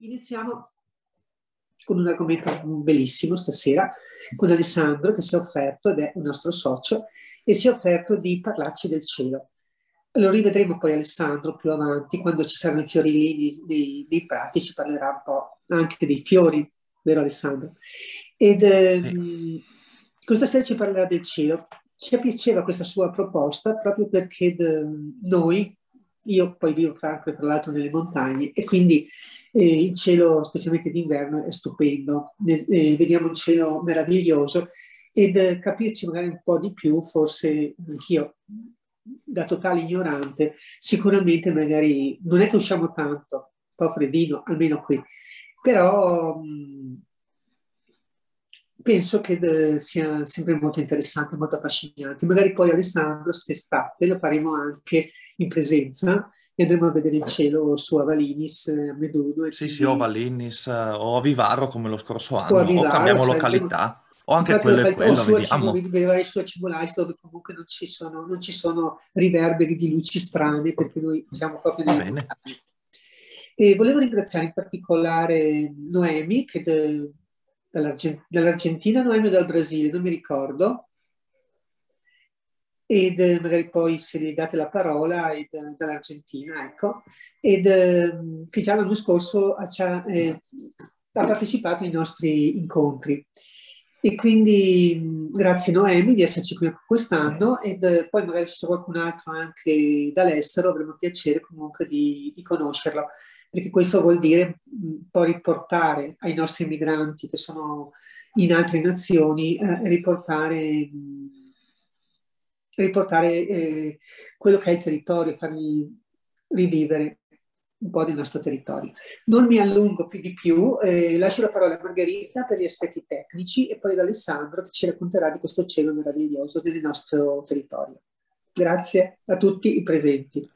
Iniziamo con un argomento bellissimo stasera con Alessandro che si è offerto ed è un nostro socio e si è offerto di parlarci del cielo. Lo rivedremo poi Alessandro più avanti quando ci saranno i fiorellini dei, dei prati, ci parlerà un po' anche dei fiori, vero Alessandro? Ed ehm, questa sera ci parlerà del cielo. Ci piaceva questa sua proposta proprio perché ehm, noi io poi vivo a Franco, tra l'altro, nelle montagne e quindi eh, il cielo, specialmente d'inverno, è stupendo. Eh, vediamo un cielo meraviglioso ed eh, capirci magari un po' di più, forse anch'io da totale ignorante, sicuramente magari non è che usciamo tanto, un po' freddino, almeno qui, però mh, mm, penso che de, eh, sia sempre molto interessante, molto affascinante. Magari poi Alessandro, quest'estate, lo faremo anche in presenza e andremo a vedere il eh. cielo su Avalinis, eh, a Meduno. E sì, quindi... sì, o Avalinis eh, o a Vivaro come lo scorso anno, o, Vivaro, o cambiamo cioè, località. O anche, quello e quello, vediamo. Vivrai su Acimolais dove comunque non ci, sono, non ci, sono, riverberi di luci strane perché noi siamo proprio nei Bene. E volevo ringraziare in particolare Noemi, che de, dall'Argentina, Noemi o dal Brasile, non mi ricordo, ed eh, magari poi se gli date la parola ed, eh, dall'Argentina, ecco, ed, eh, che già l'anno scorso ha, eh, ha, partecipato ai nostri incontri. E quindi mm, grazie Noemi di esserci qui quest'anno ed eh, poi magari se qualcun altro anche dall'estero avremo piacere comunque di, di conoscerlo, perché questo vuol dire mh, mm, poi riportare ai nostri migranti che sono in altre nazioni, eh, riportare... Mh, mm, riportare eh, quello che è il territorio, fargli rivivere un po' del nostro territorio. Non mi allungo più di più, eh, lascio la parola a Margherita per gli aspetti tecnici e poi ad Alessandro che ci racconterà di questo cielo meraviglioso del nostro territorio. Grazie a tutti i presenti.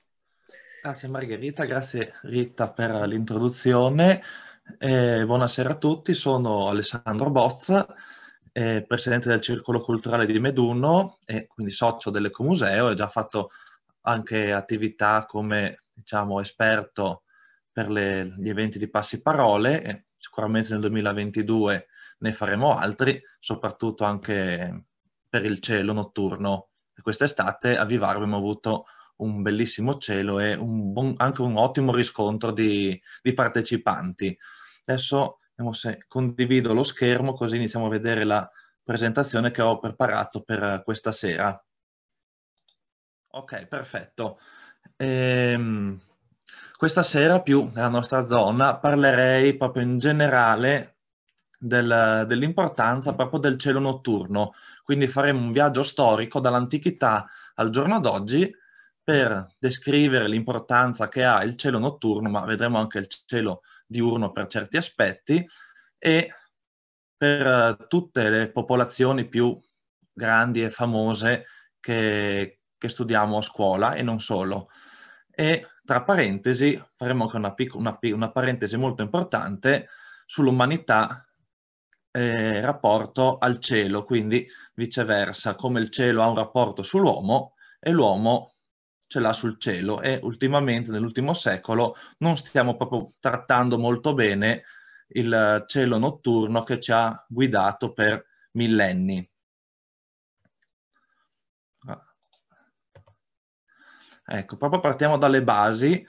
Grazie Margherita, grazie Rita per l'introduzione. Eh, buonasera a tutti, sono Alessandro Bozza, eh, presidente del Circolo Culturale di Medunno e quindi socio dell'Ecomuseo ha già fatto anche attività come diciamo, esperto per le, gli eventi di passi parole. Sicuramente nel 2022 ne faremo altri, soprattutto anche per il cielo notturno. Quest'estate a Vivar abbiamo avuto un bellissimo cielo e un buon, anche un ottimo riscontro di, di partecipanti. Adesso Vediamo se condivido lo schermo così iniziamo a vedere la presentazione che ho preparato per eh, questa sera. Ok, perfetto. Ehm, questa sera più nella nostra zona parlerei proprio in generale del, dell'importanza proprio del cielo notturno, quindi faremo un viaggio storico dall'antichità al giorno d'oggi per descrivere l'importanza che ha il cielo notturno, ma vedremo anche il cielo diurno per certi aspetti, e per eh, tutte le popolazioni più grandi e famose che, che studiamo a scuola e non solo. E tra parentesi, faremo anche una, una, una parentesi molto importante sull'umanità eh, rapporto al cielo, quindi viceversa, come il cielo ha un rapporto sull'uomo e l'uomo ce l'ha sul cielo e ultimamente, nell'ultimo secolo, non stiamo proprio trattando molto bene il eh, cielo notturno che ci ha guidato per millenni. Ah. Ecco, proprio partiamo dalle basi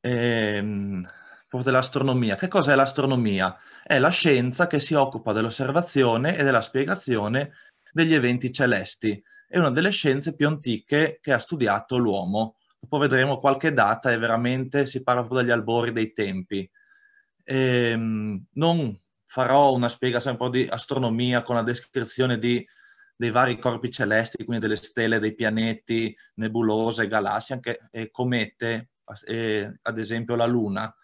ehm, dell'astronomia. Che cos'è l'astronomia? È la scienza che si occupa dell'osservazione e della spiegazione degli eventi celesti è una delle scienze più antiche che ha studiato l'uomo. Dopo vedremo qualche data e veramente si parla proprio dagli albori dei tempi. Ehm, non farò una spiegazione un di astronomia con la descrizione di, dei vari corpi celesti, quindi delle stelle, dei pianeti, nebulose, galassie, anche eh, comete, eh, ad esempio la Luna.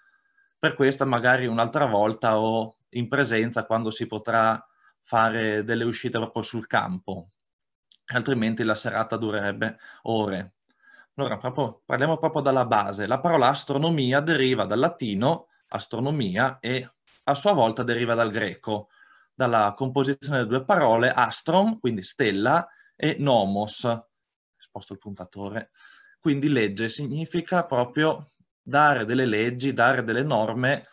Per questa magari un'altra volta o in presenza quando si potrà fare delle uscite proprio sul campo altrimenti la serata durerebbe ore. Allora, proprio, parliamo proprio dalla base. La parola astronomia deriva dal latino astronomia e a sua volta deriva dal greco, dalla composizione delle due parole astrom, quindi stella, e nomos, sposto il puntatore. Quindi legge significa proprio dare delle leggi, dare delle norme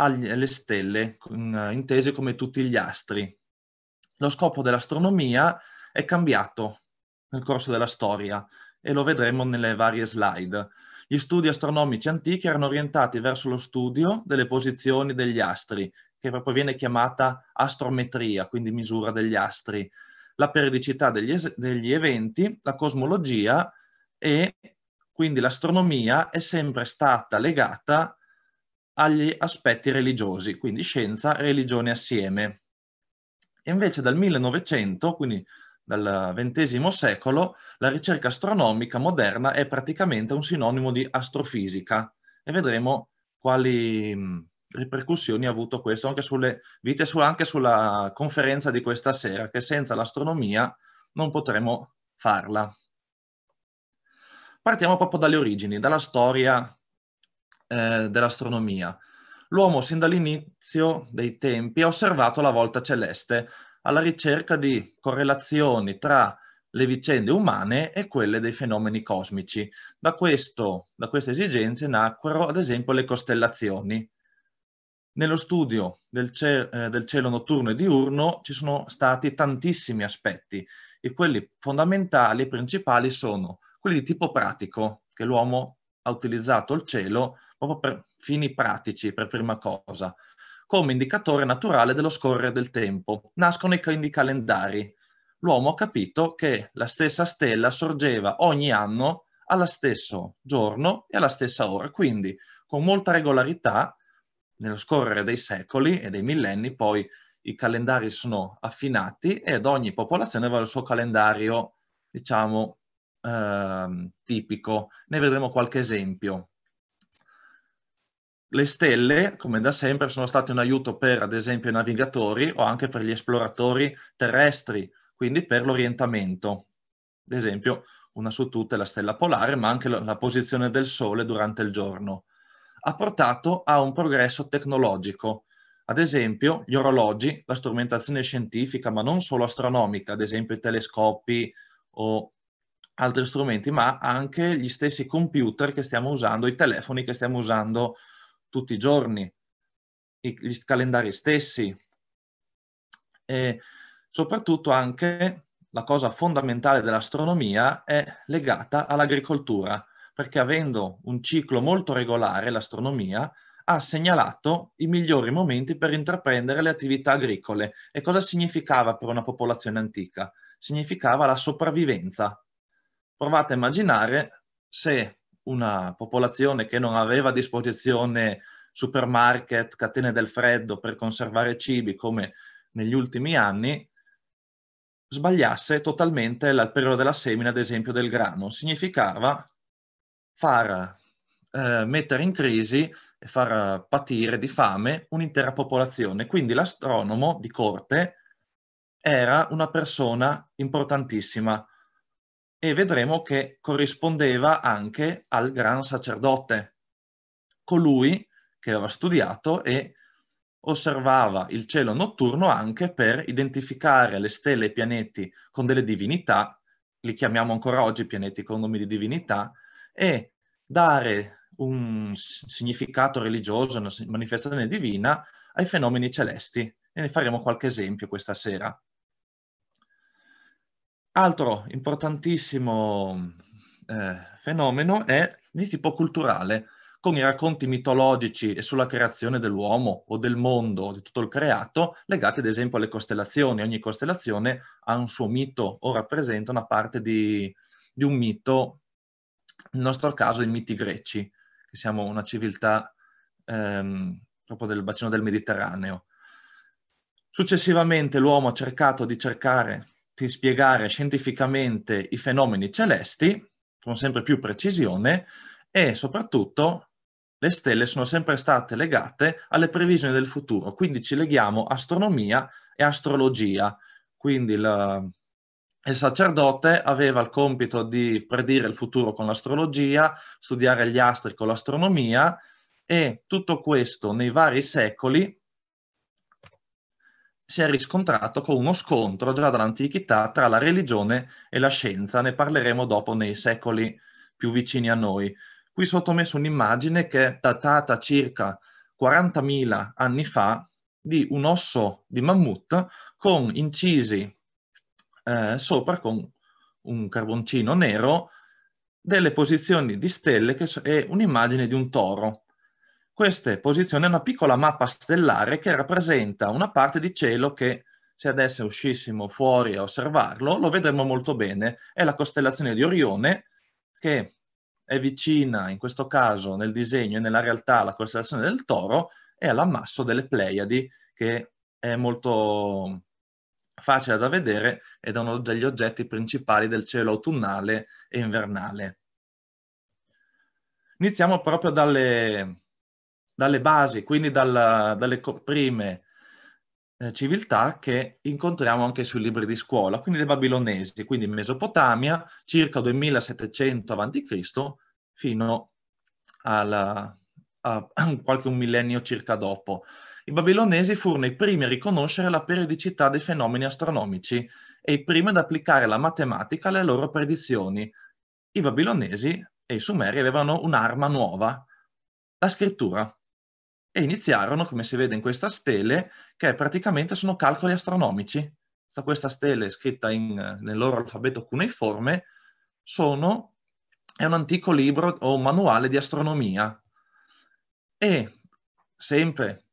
alle stelle, intese come tutti gli astri. Lo scopo dell'astronomia è è cambiato nel corso della storia e lo vedremo nelle varie slide. Gli studi astronomici antichi erano orientati verso lo studio delle posizioni degli astri, che proprio viene chiamata astrometria, quindi misura degli astri, la periodicità degli, degli eventi, la cosmologia e quindi l'astronomia è sempre stata legata agli aspetti religiosi, quindi scienza e religione assieme. E invece dal 1900, quindi dal XX secolo, la ricerca astronomica moderna è praticamente un sinonimo di astrofisica e vedremo quali mm, ripercussioni ha avuto questo anche sulle vite, anche sulla conferenza di questa sera, che senza l'astronomia non potremo farla. Partiamo proprio dalle origini, dalla storia eh, dell'astronomia. L'uomo sin dall'inizio dei tempi ha osservato la volta celeste, alla ricerca di correlazioni tra le vicende umane e quelle dei fenomeni cosmici. Da, questo, da queste esigenze nacquero ad esempio le costellazioni. Nello studio del, ce eh, del cielo notturno e diurno ci sono stati tantissimi aspetti e quelli fondamentali e principali sono quelli di tipo pratico, che l'uomo ha utilizzato il cielo proprio per fini pratici per prima cosa, come indicatore naturale dello scorrere del tempo. Nascono i, i calendari. L'uomo ha capito che la stessa stella sorgeva ogni anno allo stesso giorno e alla stessa ora. Quindi, con molta regolarità, nello scorrere dei secoli e dei millenni, poi i calendari sono affinati ed ogni popolazione aveva il suo calendario, diciamo, ehm, tipico. Ne vedremo qualche esempio le stelle, come da sempre, sono state un aiuto per, ad esempio, i navigatori o anche per gli esploratori terrestri, quindi per l'orientamento. Ad esempio, una su tutte la stella polare, ma anche la posizione del Sole durante il giorno. Ha portato a un progresso tecnologico. Ad esempio, gli orologi, la strumentazione scientifica, ma non solo astronomica, ad esempio i telescopi o altri strumenti, ma anche gli stessi computer che stiamo usando, i telefoni che stiamo usando tutti i giorni, gli calendari stessi e soprattutto anche la cosa fondamentale dell'astronomia è legata all'agricoltura, perché avendo un ciclo molto regolare l'astronomia ha segnalato i migliori momenti per intraprendere le attività agricole. E cosa significava per una popolazione antica? Significava la sopravvivenza. Provate a immaginare se una popolazione che non aveva a disposizione supermarket, catene del freddo per conservare cibi come negli ultimi anni, sbagliasse totalmente il periodo della semina, ad esempio, del grano. Significava far eh, mettere in crisi e far patire di fame un'intera popolazione. Quindi l'astronomo di corte era una persona importantissima e vedremo che corrispondeva anche al gran sacerdote, colui che aveva studiato e osservava il cielo notturno anche per identificare le stelle e i pianeti con delle divinità, li chiamiamo ancora oggi pianeti con nomi di divinità, e dare un significato religioso, una manifestazione divina ai fenomeni celesti. E ne faremo qualche esempio questa sera. Altro importantissimo eh, fenomeno è di tipo culturale, con i racconti mitologici e sulla creazione dell'uomo o del mondo, di tutto il creato, legati ad esempio alle costellazioni. Ogni costellazione ha un suo mito o rappresenta una parte di, di un mito, nel nostro caso i miti greci, che siamo una civiltà ehm, proprio del bacino del Mediterraneo. Successivamente l'uomo ha cercato di cercare poterti spiegare scientificamente i fenomeni celesti con sempre più precisione e soprattutto le stelle sono sempre state legate alle previsioni del futuro, quindi ci leghiamo astronomia e astrologia. Quindi la, il sacerdote aveva il compito di predire il futuro con l'astrologia, studiare gli astri con l'astronomia e tutto questo nei vari secoli si è riscontrato con uno scontro già dall'antichità tra la religione e la scienza, ne parleremo dopo nei secoli più vicini a noi. Qui sottomesso un'immagine che è datata circa 40.000 anni fa di un osso di mammut con incisi eh, sopra con un carboncino nero delle posizioni di stelle che so- è un'immagine di un toro queste posizioni hanno una piccola mappa stellare che rappresenta una parte di cielo che se adesso uscissimo fuori a osservarlo lo vedremo molto bene, è la costellazione di Orione che è vicina in questo caso nel disegno e nella realtà alla costellazione del Toro e all'ammasso delle Pleiadi che è molto facile da vedere ed è uno degli oggetti principali del cielo autunnale e invernale. Iniziamo proprio dalle, dalle basi, quindi dalla, dalle prime eh, civiltà che incontriamo anche sui libri di scuola, quindi dei babilonesi, quindi Mesopotamia, circa 2700 a.C. fino alla, a qualche un millennio circa dopo. I babilonesi furono i primi a riconoscere la periodicità dei fenomeni astronomici e i primi ad applicare la matematica alle loro predizioni. I babilonesi e i sumeri avevano un'arma nuova, la scrittura e iniziarono, come si vede in questa stele, che praticamente sono calcoli astronomici. Questa stele scritta in, nel loro alfabeto cuneiforme sono, è un antico libro o manuale di astronomia. E sempre,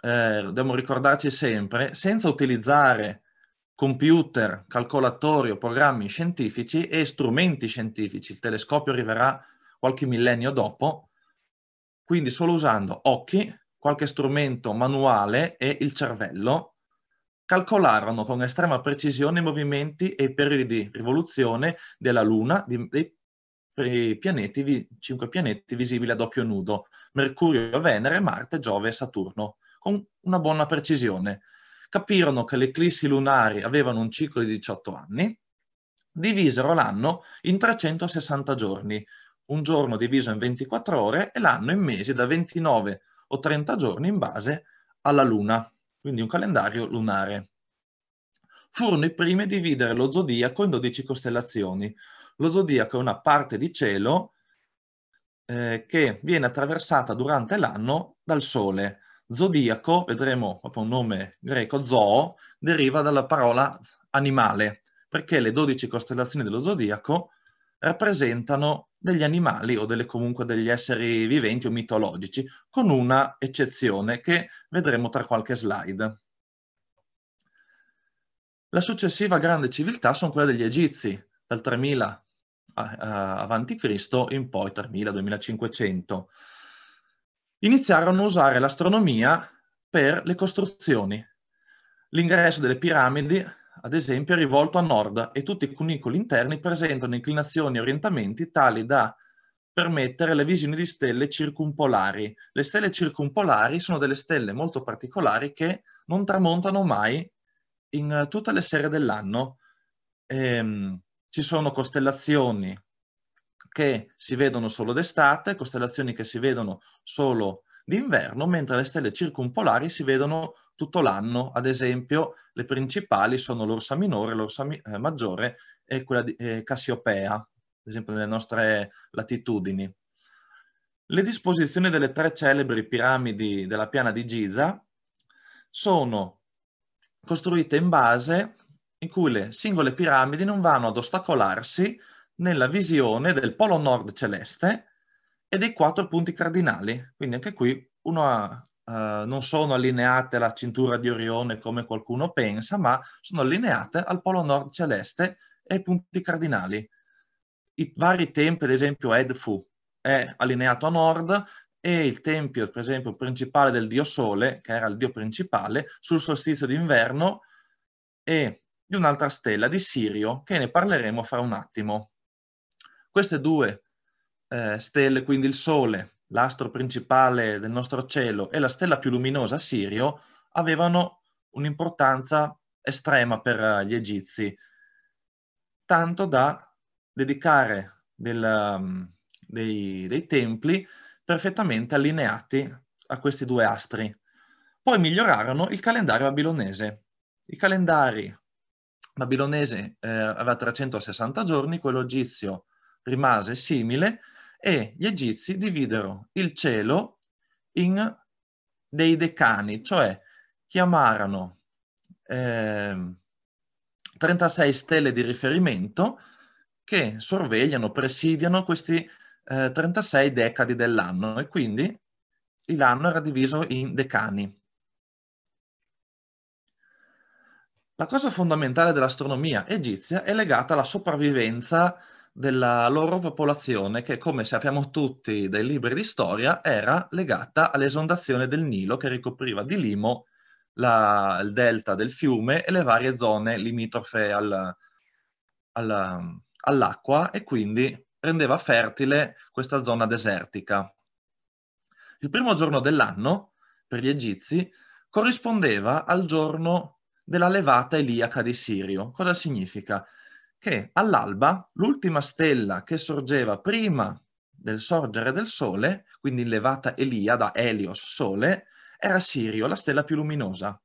eh, dobbiamo ricordarci sempre, senza utilizzare computer, calcolatori o programmi scientifici e strumenti scientifici, il telescopio arriverà qualche millennio dopo, quindi solo usando occhi, qualche strumento manuale e il cervello calcolarono con estrema precisione i movimenti e i periodi di rivoluzione della Luna, dei pianeti, cinque pianeti visibili ad occhio nudo, Mercurio, Venere, Marte, Giove e Saturno, con una buona precisione. Capirono che le eclissi lunari avevano un ciclo di 18 anni, divisero l'anno in 360 giorni, un giorno diviso in 24 ore e l'anno in mesi da 29 o 30 giorni in base alla luna, quindi un calendario lunare. Furono i primi a dividere lo zodiaco in 12 costellazioni. Lo zodiaco è una parte di cielo eh, che viene attraversata durante l'anno dal Sole. Zodiaco, vedremo proprio un nome greco, zoo, deriva dalla parola animale, perché le 12 costellazioni dello zodiaco rappresentano degli animali o delle, comunque degli esseri viventi o mitologici, con una eccezione che vedremo tra qualche slide. La successiva grande civiltà sono quelle degli Egizi, dal 3000 avanti Cristo in poi 3000-2500. Iniziarono a usare l'astronomia per le costruzioni. L'ingresso delle piramidi ad esempio, è rivolto a nord e tutti i cunicoli interni presentano inclinazioni e orientamenti tali da permettere le visioni di stelle circumpolari. Le stelle circumpolari sono delle stelle molto particolari che non tramontano mai in eh, tutte le sere dell'anno. Ehm, ci sono costellazioni che si vedono solo d'estate, costellazioni che si vedono solo d'inverno, mentre le stelle circumpolari si vedono tutto l'anno. Ad esempio, le principali sono l'Orsa minore, l'Orsa mi eh, maggiore e quella di eh, Cassiopea, ad esempio nelle nostre latitudini. Le disposizioni delle tre celebri piramidi della piana di Giza sono costruite in base in cui le singole piramidi non vanno ad ostacolarsi nella visione del polo nord celeste e dei quattro punti cardinali. Quindi anche qui una, Uh, eh, non sono allineate alla cintura di Orione come qualcuno pensa, ma sono allineate al polo nord celeste e ai punti cardinali. I vari tempi, ad esempio Edfu è allineato a nord e il tempio, per esempio, principale del dio Sole, che era il dio principale, sul solstizio d'inverno e di un'altra stella, di Sirio, che ne parleremo fra un attimo. Queste due eh, stelle, quindi il Sole, l'astro principale del nostro cielo, e la stella più luminosa, Sirio, avevano un'importanza estrema per eh, gli egizi, tanto da dedicare del, mm, dei, dei templi perfettamente allineati a questi due astri. Poi migliorarono il calendario babilonese. I calendari babilonese eh, aveva 360 giorni, quello egizio rimase simile e gli egizi dividero il cielo in dei decani, cioè chiamarono eh, 36 stelle di riferimento che sorvegliano, presidiano questi eh, 36 decadi dell'anno e quindi l'anno era diviso in decani. La cosa fondamentale dell'astronomia egizia è legata alla sopravvivenza della loro popolazione che, come sappiamo tutti dai libri di storia, era legata all'esondazione del Nilo che ricopriva di limo la, il delta del fiume e le varie zone limitrofe al, al, all'acqua e quindi rendeva fertile questa zona desertica. Il primo giorno dell'anno, per gli egizi, corrispondeva al giorno della levata eliaca di Sirio. Cosa significa? che all'alba l'ultima stella che sorgeva prima del sorgere del Sole, quindi levata Elia da Helios Sole, era Sirio, la stella più luminosa.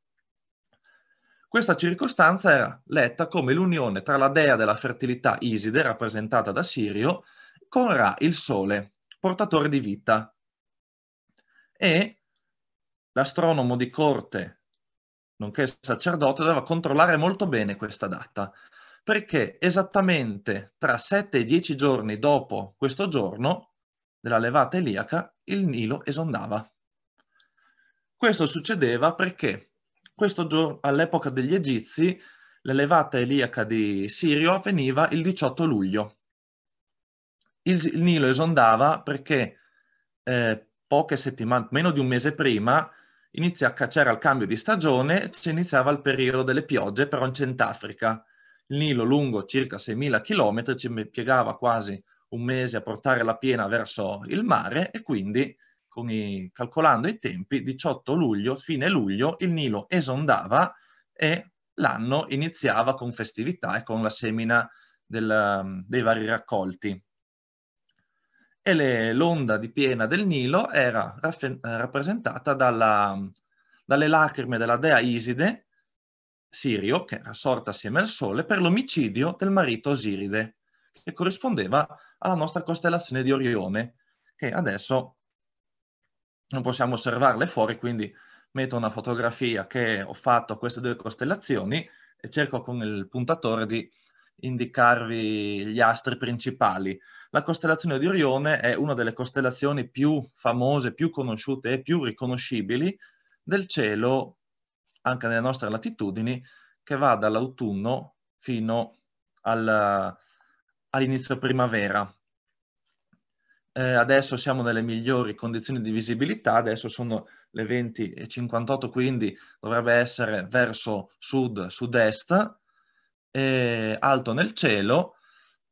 Questa circostanza era letta come l'unione tra la dea della fertilità Iside, rappresentata da Sirio, con Ra, il Sole, portatore di vita, e l'astronomo di corte, nonché sacerdote, doveva controllare molto bene questa data, perché esattamente tra 7 e 10 giorni dopo questo giorno della levata eliaca il Nilo esondava. Questo succedeva perché questo all'epoca degli Egizi la levata eliaca di Sirio avveniva il 18 luglio. Il, il Nilo esondava perché eh, poche settimane, meno di un mese prima, inizia, c'era il cambio di stagione, iniziava il periodo delle piogge, però in Centafrica il Nilo lungo circa 6.000 km ci piegava quasi un mese a portare la piena verso il mare e quindi, i, calcolando i tempi, 18 luglio, fine luglio, il Nilo esondava e l'anno iniziava con festività e con la semina del, dei vari raccolti. E l'onda di piena del Nilo era rappresentata dalla, dalle lacrime della dea Iside Sirio, che era sorta assieme al Sole, per l'omicidio del marito Osiride, che corrispondeva alla nostra costellazione di Orione, che adesso non possiamo osservarle fuori, quindi metto una fotografia che ho fatto a queste due costellazioni e cerco con il puntatore di indicarvi gli astri principali. La costellazione di Orione è una delle costellazioni più famose, più conosciute e più riconoscibili del cielo anche nelle nostre latitudini, che va dall'autunno fino al, all'inizio primavera. Eh, adesso siamo nelle migliori condizioni di visibilità, adesso sono le 20.58, quindi dovrebbe essere verso sud-sud-est, eh, alto nel cielo,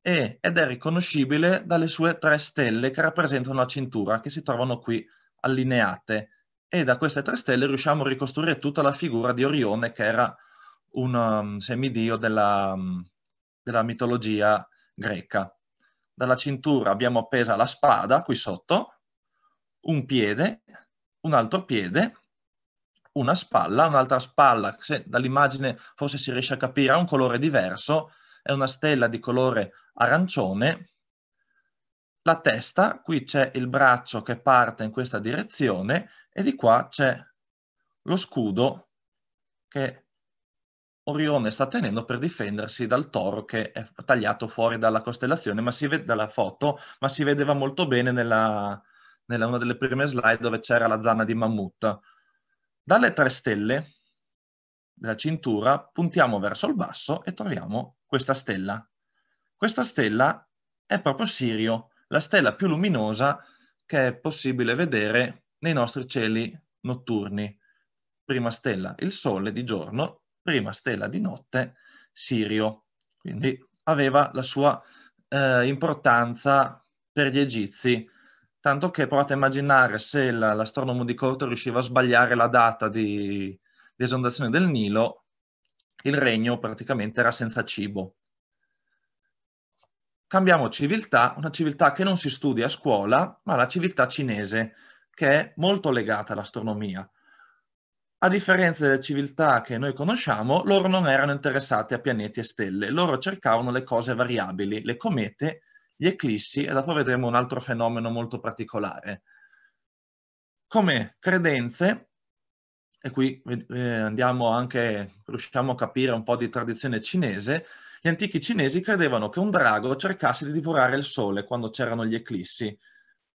eh, ed è riconoscibile dalle sue tre stelle che rappresentano la cintura, che si trovano qui allineate e da queste tre stelle riusciamo a ricostruire tutta la figura di Orione che era un um, semidio della, um, della mitologia greca. Dalla cintura abbiamo appesa la spada qui sotto, un piede, un altro piede, una spalla, un'altra spalla, se dall'immagine forse si riesce a capire, ha un colore diverso, è una stella di colore arancione la testa, qui c'è il braccio che parte in questa direzione e di qua c'è lo scudo che Orione sta tenendo per difendersi dal toro che è tagliato fuori dalla costellazione, ma si vede dalla foto, ma si vedeva molto bene nella, nella una delle prime slide dove c'era la zanna di mammut. Dalle tre stelle della cintura puntiamo verso il basso e troviamo questa stella. Questa stella è proprio Sirio, la stella più luminosa che è possibile vedere nei nostri cieli notturni. Prima stella il Sole di giorno, prima stella di notte Sirio. Quindi aveva la sua eh, importanza per gli egizi, tanto che provate a immaginare se la, l'astronomo di corte riusciva a sbagliare la data di, di esondazione del Nilo, il regno praticamente era senza cibo cambiamo civiltà, una civiltà che non si studia a scuola, ma la civiltà cinese, che è molto legata all'astronomia. A differenza delle civiltà che noi conosciamo, loro non erano interessati a pianeti e stelle, loro cercavano le cose variabili, le comete, gli eclissi e dopo vedremo un altro fenomeno molto particolare. Come credenze, e qui eh, andiamo anche, riusciamo a capire un po' di tradizione cinese, gli antichi cinesi credevano che un drago cercasse di divorare il sole quando c'erano gli eclissi,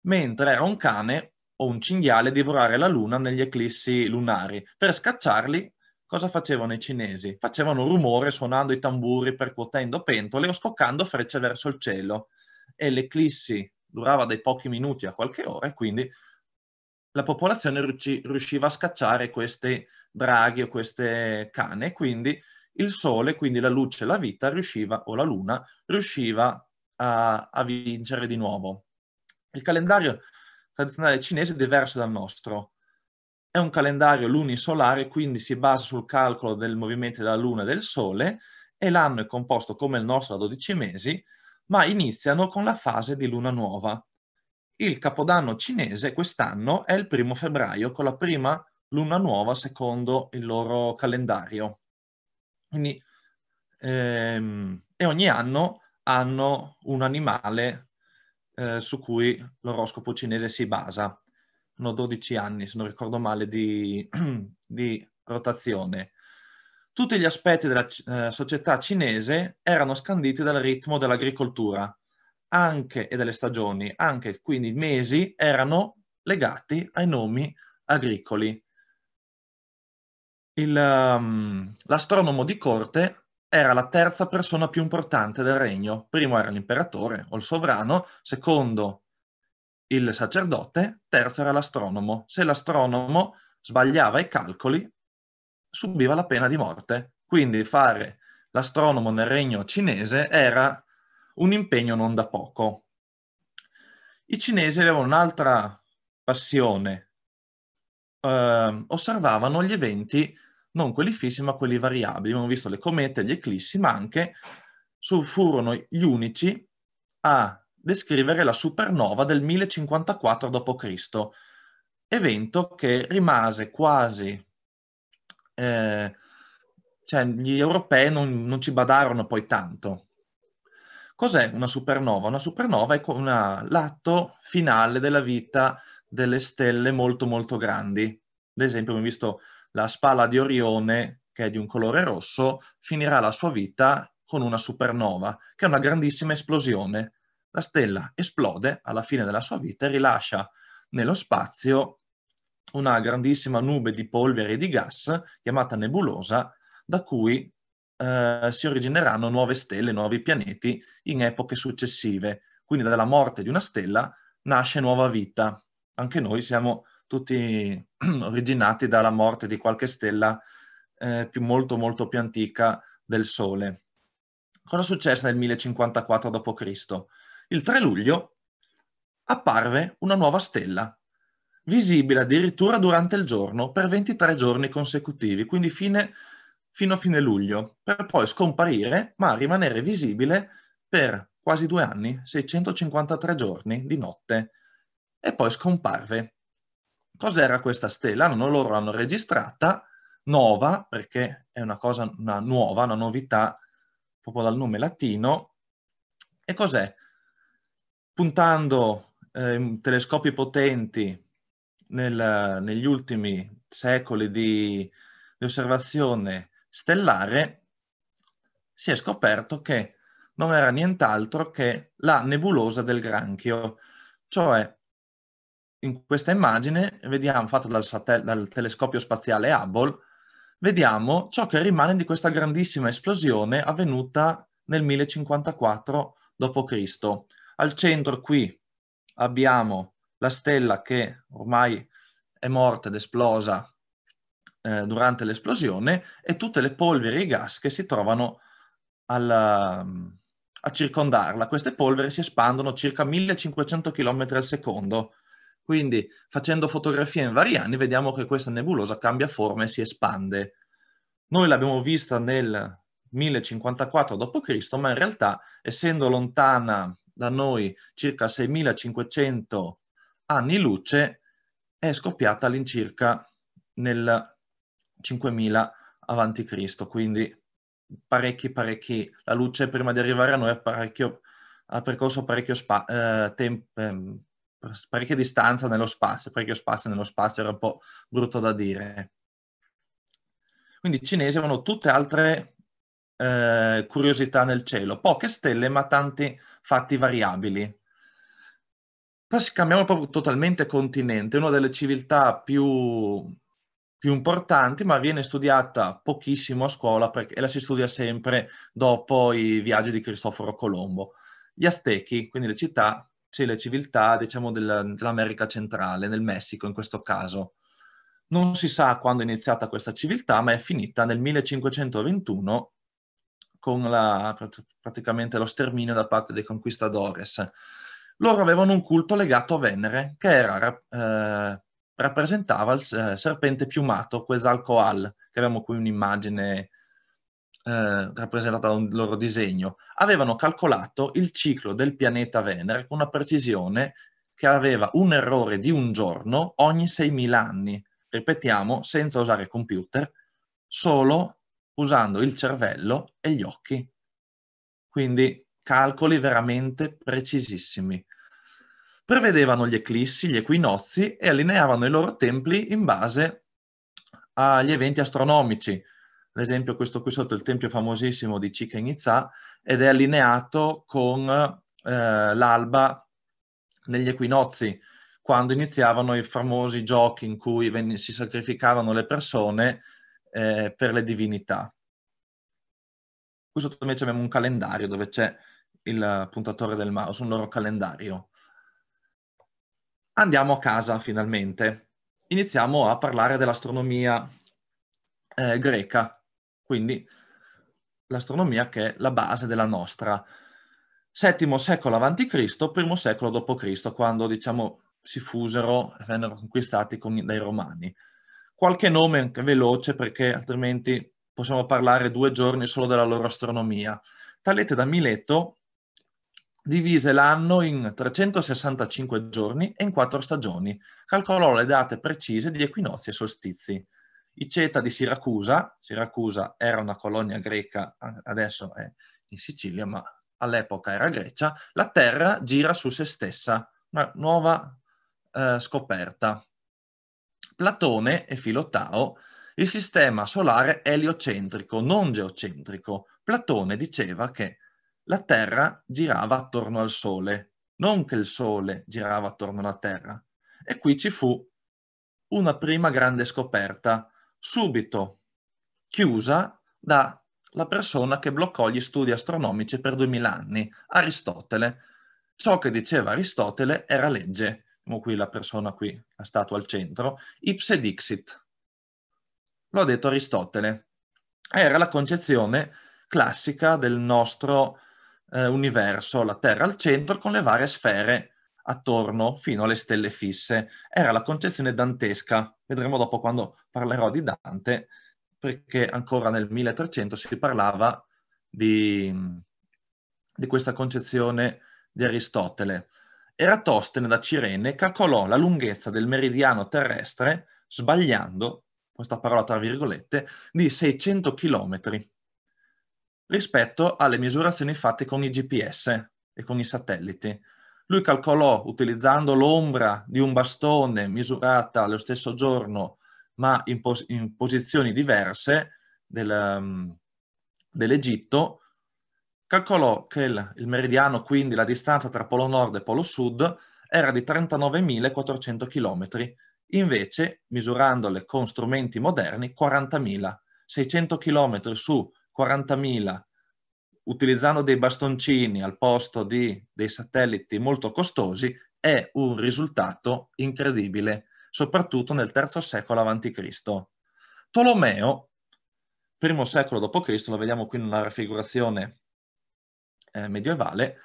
mentre era un cane o un cinghiale divorare la luna negli eclissi lunari. Per scacciarli, cosa facevano i cinesi? Facevano rumore suonando i tamburi, percuotendo pentole o scoccando frecce verso il cielo. E l'eclissi durava dai pochi minuti a qualche ora e quindi la popolazione riusciva a scacciare questi draghi o queste cane, quindi il sole, quindi la luce, la vita riusciva, o la luna, riusciva a, a vincere di nuovo. Il calendario tradizionale cinese è diverso dal nostro. È un calendario lunisolare, quindi si basa sul calcolo del movimento della luna e del sole e l'anno è composto come il nostro da 12 mesi, ma iniziano con la fase di luna nuova. Il capodanno cinese quest'anno è il primo febbraio con la prima luna nuova secondo il loro calendario. Quindi, ehm, e ogni anno hanno un animale eh, su cui l'oroscopo cinese si basa. Hanno 12 anni, se non ricordo male, di, di rotazione. Tutti gli aspetti della eh, società cinese erano scanditi dal ritmo dell'agricoltura anche, e delle stagioni, anche quindi i mesi erano legati ai nomi agricoli. Il, um, l'astronomo di corte era la terza persona più importante del regno. Primo era l'imperatore o il sovrano, secondo il sacerdote, terzo era l'astronomo. Se l'astronomo sbagliava i calcoli, subiva la pena di morte. Quindi fare l'astronomo nel regno cinese era un impegno non da poco. I cinesi avevano un'altra passione eh, osservavano gli eventi, non quelli fissi, ma quelli variabili. Abbiamo visto le comete, gli eclissi, ma anche furono gli unici a descrivere la supernova del 1054 d.C., evento che rimase quasi... Eh, cioè gli europei non, non, ci badarono poi tanto. Cos'è una supernova? Una supernova è l'atto finale della vita delle stelle molto molto grandi. Ad esempio, abbiamo visto la spalla di Orione, che è di un colore rosso, finirà la sua vita con una supernova, che è una grandissima esplosione. La stella esplode alla fine della sua vita e rilascia nello spazio una grandissima nube di polvere e di gas chiamata nebulosa, da cui eh, si origineranno nuove stelle, nuovi pianeti in epoche successive. Quindi dalla morte di una stella nasce nuova vita anche noi siamo tutti originati dalla morte di qualche stella eh, più, molto molto più antica del Sole. Cosa successe nel 1054 d.C.? Il 3 luglio apparve una nuova stella, visibile addirittura durante il giorno per 23 giorni consecutivi, quindi fine, fino a fine luglio, per poi scomparire ma rimanere visibile per quasi due anni, 653 giorni di notte e poi scomparve. Cos'era questa stella? Allora, loro l'hanno registrata nuova, perché è una cosa una nuova, una novità, proprio dal nome latino. E cos'è? Puntando eh, telescopi potenti nel, negli ultimi secoli di, di osservazione stellare, si è scoperto che non era nient'altro che la nebulosa del granchio, cioè in questa immagine vediamo, fatta dal, satel- dal telescopio spaziale Hubble, vediamo ciò che rimane di questa grandissima esplosione avvenuta nel 1054 d.C. Al centro qui abbiamo la stella che ormai è morta ed esplosa eh, durante l'esplosione e tutte le polveri e i gas che si trovano alla, a circondarla. Queste polveri si espandono circa 1500 km al secondo quindi facendo fotografie in vari anni vediamo che questa nebulosa cambia forma e si espande. Noi l'abbiamo vista nel 1054 d.C., ma in realtà essendo lontana da noi circa 6500 anni luce, è scoppiata all'incirca nel 5000 avanti Cristo, quindi parecchi, parecchi, la luce prima di arrivare a noi ha, ha percorso parecchio spa, eh, tempo. Eh, parecchia distanza nello spazio, parecchio spazio nello spazio era un po' brutto da dire. Quindi i cinesi avevano tutte altre eh, curiosità nel cielo, poche stelle ma tanti fatti variabili. Poi cambiamo proprio totalmente continente, una delle civiltà più, più importanti ma viene studiata pochissimo a scuola perché la si studia sempre dopo i viaggi di Cristoforo Colombo. Gli Aztechi, quindi le città c'è la civiltà diciamo, della, dell'America centrale, nel Messico in questo caso. Non si sa quando è iniziata questa civiltà, ma è finita nel 1521 con la, praticamente lo sterminio da parte dei conquistadores. Loro avevano un culto legato a Venere, che era, eh, rappresentava il eh, serpente piumato, Quetzalcoatl, che abbiamo qui un'immagine eh, rappresentata da un loro disegno, avevano calcolato il ciclo del pianeta Venere con una precisione che aveva un errore di un giorno ogni 6.000 anni. Ripetiamo, senza usare computer, solo usando il cervello e gli occhi. Quindi calcoli veramente precisissimi. Prevedevano gli eclissi, gli equinozi e allineavano i loro templi in base agli eventi astronomici, l'esempio questo qui sotto, il tempio famosissimo di Chichen ed è allineato con eh, l'alba negli equinozi, quando iniziavano i famosi giochi in cui si sacrificavano le persone eh, per le divinità. Qui sotto invece abbiamo un calendario dove c'è il puntatore del mouse, un loro calendario. Andiamo a casa finalmente. Iniziamo a parlare dell'astronomia eh, greca. Quindi l'astronomia che è la base della nostra. VII secolo a.C., primo secolo d.C., quando diciamo si fusero, vennero conquistati con, dai Romani. Qualche nome anche veloce perché altrimenti possiamo parlare due giorni solo della loro astronomia. Talete da Mileto divise l'anno in 365 giorni e in quattro stagioni. Calcolò le date precise di equinozi e solstizi. I Ceta di Siracusa, Siracusa era una colonia greca, adesso è in Sicilia, ma all'epoca era Grecia, la Terra gira su se stessa, una nuova eh, scoperta. Platone e Filotao, il sistema solare eliocentrico, non geocentrico. Platone diceva che la Terra girava attorno al Sole, non che il Sole girava attorno alla Terra. E qui ci fu una prima grande scoperta, subito chiusa dalla persona che bloccò gli studi astronomici per 2000 anni, Aristotele. Ciò che diceva Aristotele era legge, qui la persona qui, la statua al centro, ipse dixit. Lo ha detto Aristotele. Era la concezione classica del nostro eh, universo, la Terra al centro, con le varie sfere attorno fino alle stelle fisse. Era la concezione dantesca, vedremo dopo quando parlerò di Dante, perché ancora nel 1300 si parlava di, di questa concezione di Aristotele. Eratostene da Cirene calcolò la lunghezza del meridiano terrestre sbagliando, questa parola tra virgolette, di 600 km rispetto alle misurazioni fatte con i GPS e con i satelliti. Lui calcolò, utilizzando l'ombra di un bastone misurata lo stesso giorno, ma in, pos in posizioni diverse del, um, dell'Egitto, calcolò che il, il meridiano, quindi la distanza tra Polo Nord e Polo Sud, era di 39.400 km, invece, misurandole con strumenti moderni, 40.000. 600 km su 40.000 utilizzando dei bastoncini al posto di dei satelliti molto costosi è un risultato incredibile, soprattutto nel terzo secolo a.C. Tolomeo, primo secolo d.C., lo vediamo qui in una raffigurazione eh, medievale,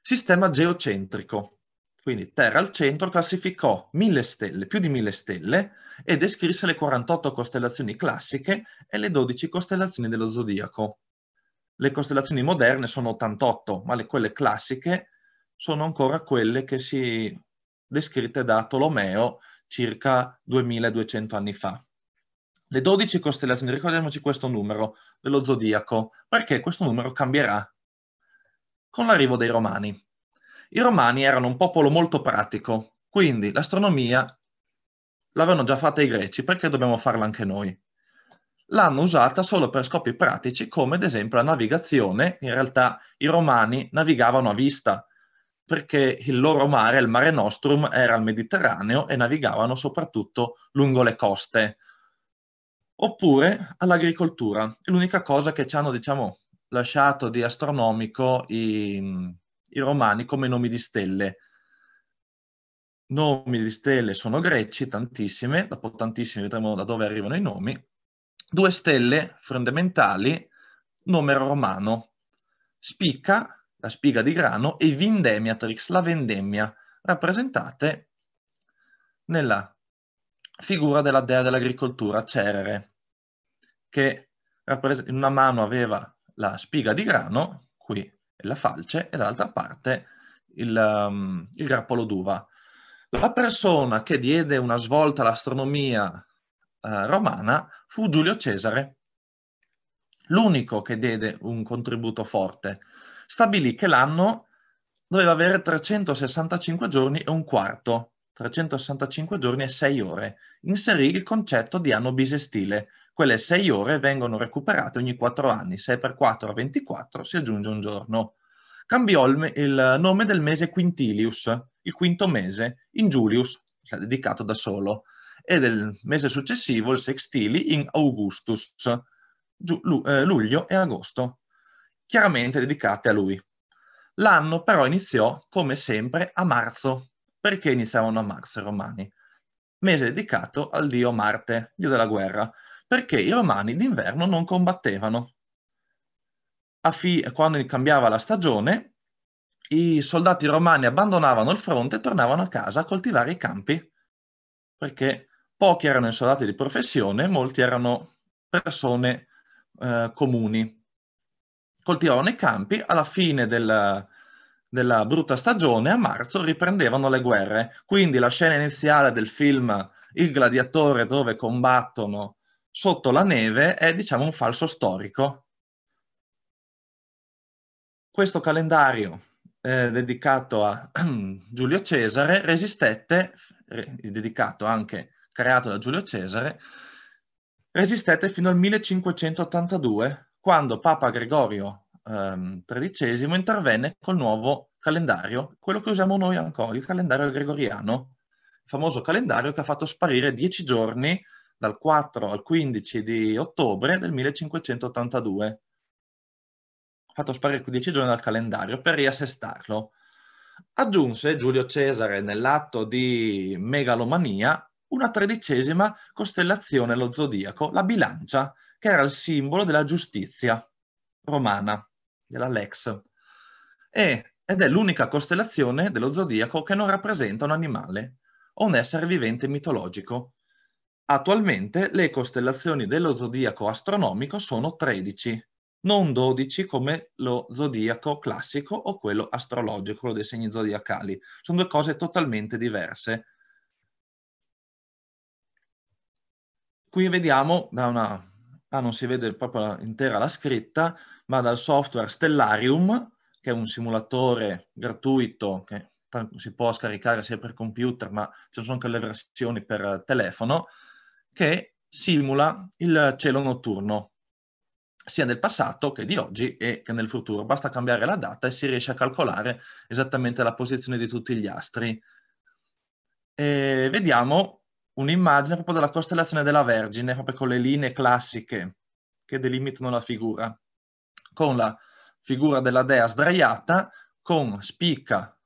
sistema geocentrico, quindi Terra al centro, classificò mille stelle, più di mille stelle, e descrisse le 48 costellazioni classiche e le 12 costellazioni dello zodiaco. Le costellazioni moderne sono 88, ma le, quelle classiche sono ancora quelle che si descritte da Tolomeo circa 2200 anni fa. Le 12 costellazioni, ricordiamoci questo numero dello zodiaco, perché questo numero cambierà con l'arrivo dei Romani. I Romani erano un popolo molto pratico, quindi l'astronomia l'avevano già fatta i greci, perché dobbiamo farla anche noi? l'hanno usata solo per scopi pratici come ad esempio la navigazione. In realtà i romani navigavano a vista perché il loro mare, il mare nostrum, era il Mediterraneo e navigavano soprattutto lungo le coste. Oppure all'agricoltura. l'unica cosa che ci hanno, diciamo, lasciato di astronomico i, i romani come nomi di stelle nomi di stelle sono greci, tantissime, dopo tantissime vedremo da dove arrivano i nomi, due stelle fondamentali, numero romano, spicca, la spiga di grano, e vindemiatrix, la vendemmia, rappresentate nella figura della dea dell'agricoltura Cerere, che in una mano aveva la spiga di grano, qui la falce, e dall'altra parte il, um, il grappolo d'uva. La persona che diede una svolta all'astronomia eh, romana fu Giulio Cesare, l'unico che diede un contributo forte. Stabilì che l'anno doveva avere 365 giorni e un quarto, 365 giorni e 6 ore. Inserì il concetto di anno bisestile. Quelle 6 ore vengono recuperate ogni 4 anni, 6 per 4 a 24 si aggiunge un giorno. Cambiò il, il nome del mese Quintilius, il quinto mese, in Julius, dedicato da solo e del mese successivo il sextili in Augustus, eh, luglio e agosto, chiaramente dedicate a lui. L'anno però iniziò, come sempre, a marzo. Perché iniziavano a marzo i romani? Mese dedicato al dio Marte, dio della guerra, perché i romani d'inverno non combattevano. A Fi- quando cambiava la stagione, i soldati romani abbandonavano il fronte e tornavano a casa a coltivare i campi, perché Pochi erano soldati di professione, molti erano persone eh, comuni. Coltivavano i campi, alla fine del, della brutta stagione, a marzo riprendevano le guerre. Quindi la scena iniziale del film Il gladiatore dove combattono sotto la neve è diciamo un falso storico. Questo calendario eh, dedicato a Giulio Cesare resistette, re, dedicato anche a creato da Giulio Cesare, resistette fino al 1582, quando Papa Gregorio ehm, XIII intervenne col nuovo calendario, quello che usiamo noi ancora, il calendario gregoriano, il famoso calendario che ha fatto sparire dieci giorni dal 4 al 15 di ottobre del 1582. Ha fatto sparire dieci giorni dal calendario per riassestarlo. Aggiunse Giulio Cesare nell'atto di megalomania una tredicesima costellazione lo zodiaco, la bilancia, che era il simbolo della giustizia romana, della lex. E, ed è l'unica costellazione dello zodiaco che non rappresenta un animale o un essere vivente mitologico. Attualmente le costellazioni dello zodiaco astronomico sono 13, non 12 come lo zodiaco classico o quello astrologico, quello dei segni zodiacali. Sono due cose totalmente diverse Qui vediamo da una... Ah, non si vede proprio intera la scritta, ma dal software Stellarium, che è un simulatore gratuito che si può scaricare sia per computer, ma ci sono anche le versioni per telefono, che simula il cielo notturno, sia nel passato che di oggi e che nel futuro. Basta cambiare la data e si riesce a calcolare esattamente la posizione di tutti gli astri. E vediamo un'immagine proprio della costellazione della Vergine, proprio con le linee classiche che delimitano la figura, con la figura della dea sdraiata, con spicca,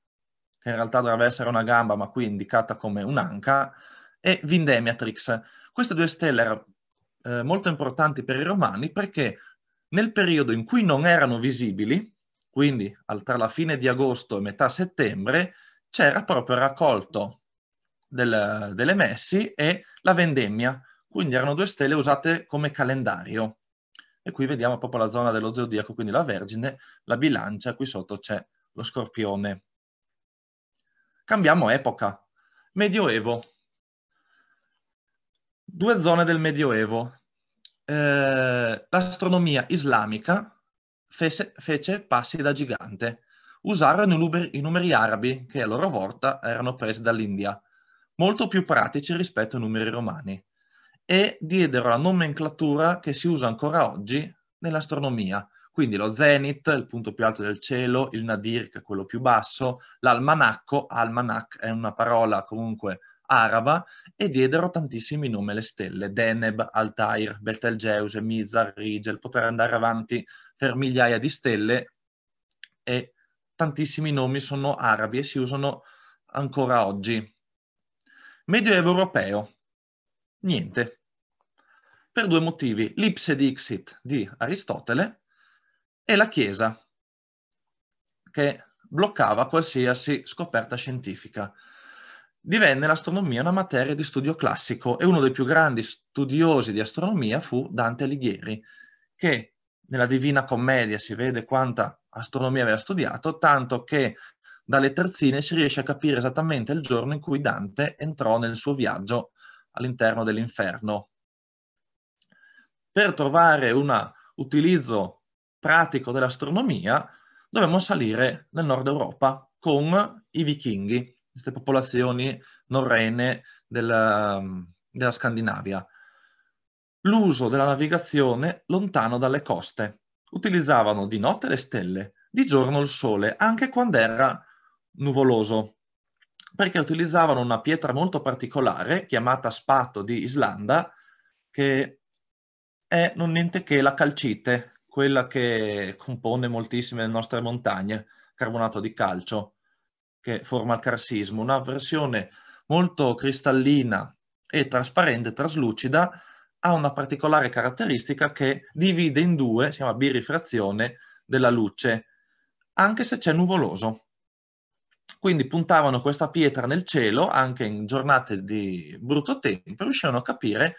che in realtà dovrebbe essere una gamba, ma qui indicata come un'anca, e Vindemiatrix. Queste due stelle erano eh, molto importanti per i romani perché nel periodo in cui non erano visibili, quindi tra la fine di agosto e metà settembre, c'era proprio raccolto del, delle messi e la vendemmia, quindi erano due stelle usate come calendario. E qui vediamo proprio la zona dello zodiaco, quindi la Vergine, la bilancia, qui sotto c'è lo scorpione. Cambiamo epoca. Medioevo. Due zone del Medioevo. Eh, l'astronomia islamica fece, fece, passi da gigante. Usarono i numeri, i numeri arabi, che a loro volta erano presi dall'India molto più pratici rispetto ai numeri romani e diedero la nomenclatura che si usa ancora oggi nell'astronomia, quindi lo zenith, il punto più alto del cielo, il nadir, che è quello più basso, l'almanacco, almanac è una parola comunque araba, e diedero tantissimi nomi alle stelle, Deneb, Altair, Betelgeuse, Mizar, Rigel, poter andare avanti per migliaia di stelle e tantissimi nomi sono arabi e si usano ancora oggi. Medioevo europeo. Niente. Per due motivi, l'ipse dixit di Aristotele e la Chiesa, che bloccava qualsiasi scoperta scientifica. Divenne l'astronomia una materia di studio classico e uno dei più grandi studiosi di astronomia fu Dante Alighieri, che nella Divina Commedia si vede quanta astronomia aveva studiato, tanto che dalle terzine si riesce a capire esattamente il giorno in cui Dante entrò nel suo viaggio all'interno dell'inferno. Per trovare un utilizzo pratico dell'astronomia dobbiamo salire nel nord Europa con i vichinghi, queste popolazioni norrene della, um, della Scandinavia. L'uso della navigazione lontano dalle coste. Utilizzavano di notte le stelle, di giorno il sole, anche quando era nuvoloso, perché utilizzavano una pietra molto particolare chiamata spato di Islanda, che è non niente che la calcite, quella che compone moltissime delle nostre montagne, carbonato di calcio, che forma il carsismo, una versione molto cristallina e trasparente, traslucida, ha una particolare caratteristica che divide in due, si chiama birrifrazione, della luce, anche se c'è nuvoloso. Quindi puntavano questa pietra nel cielo, anche in giornate di brutto tempo, riuscivano a capire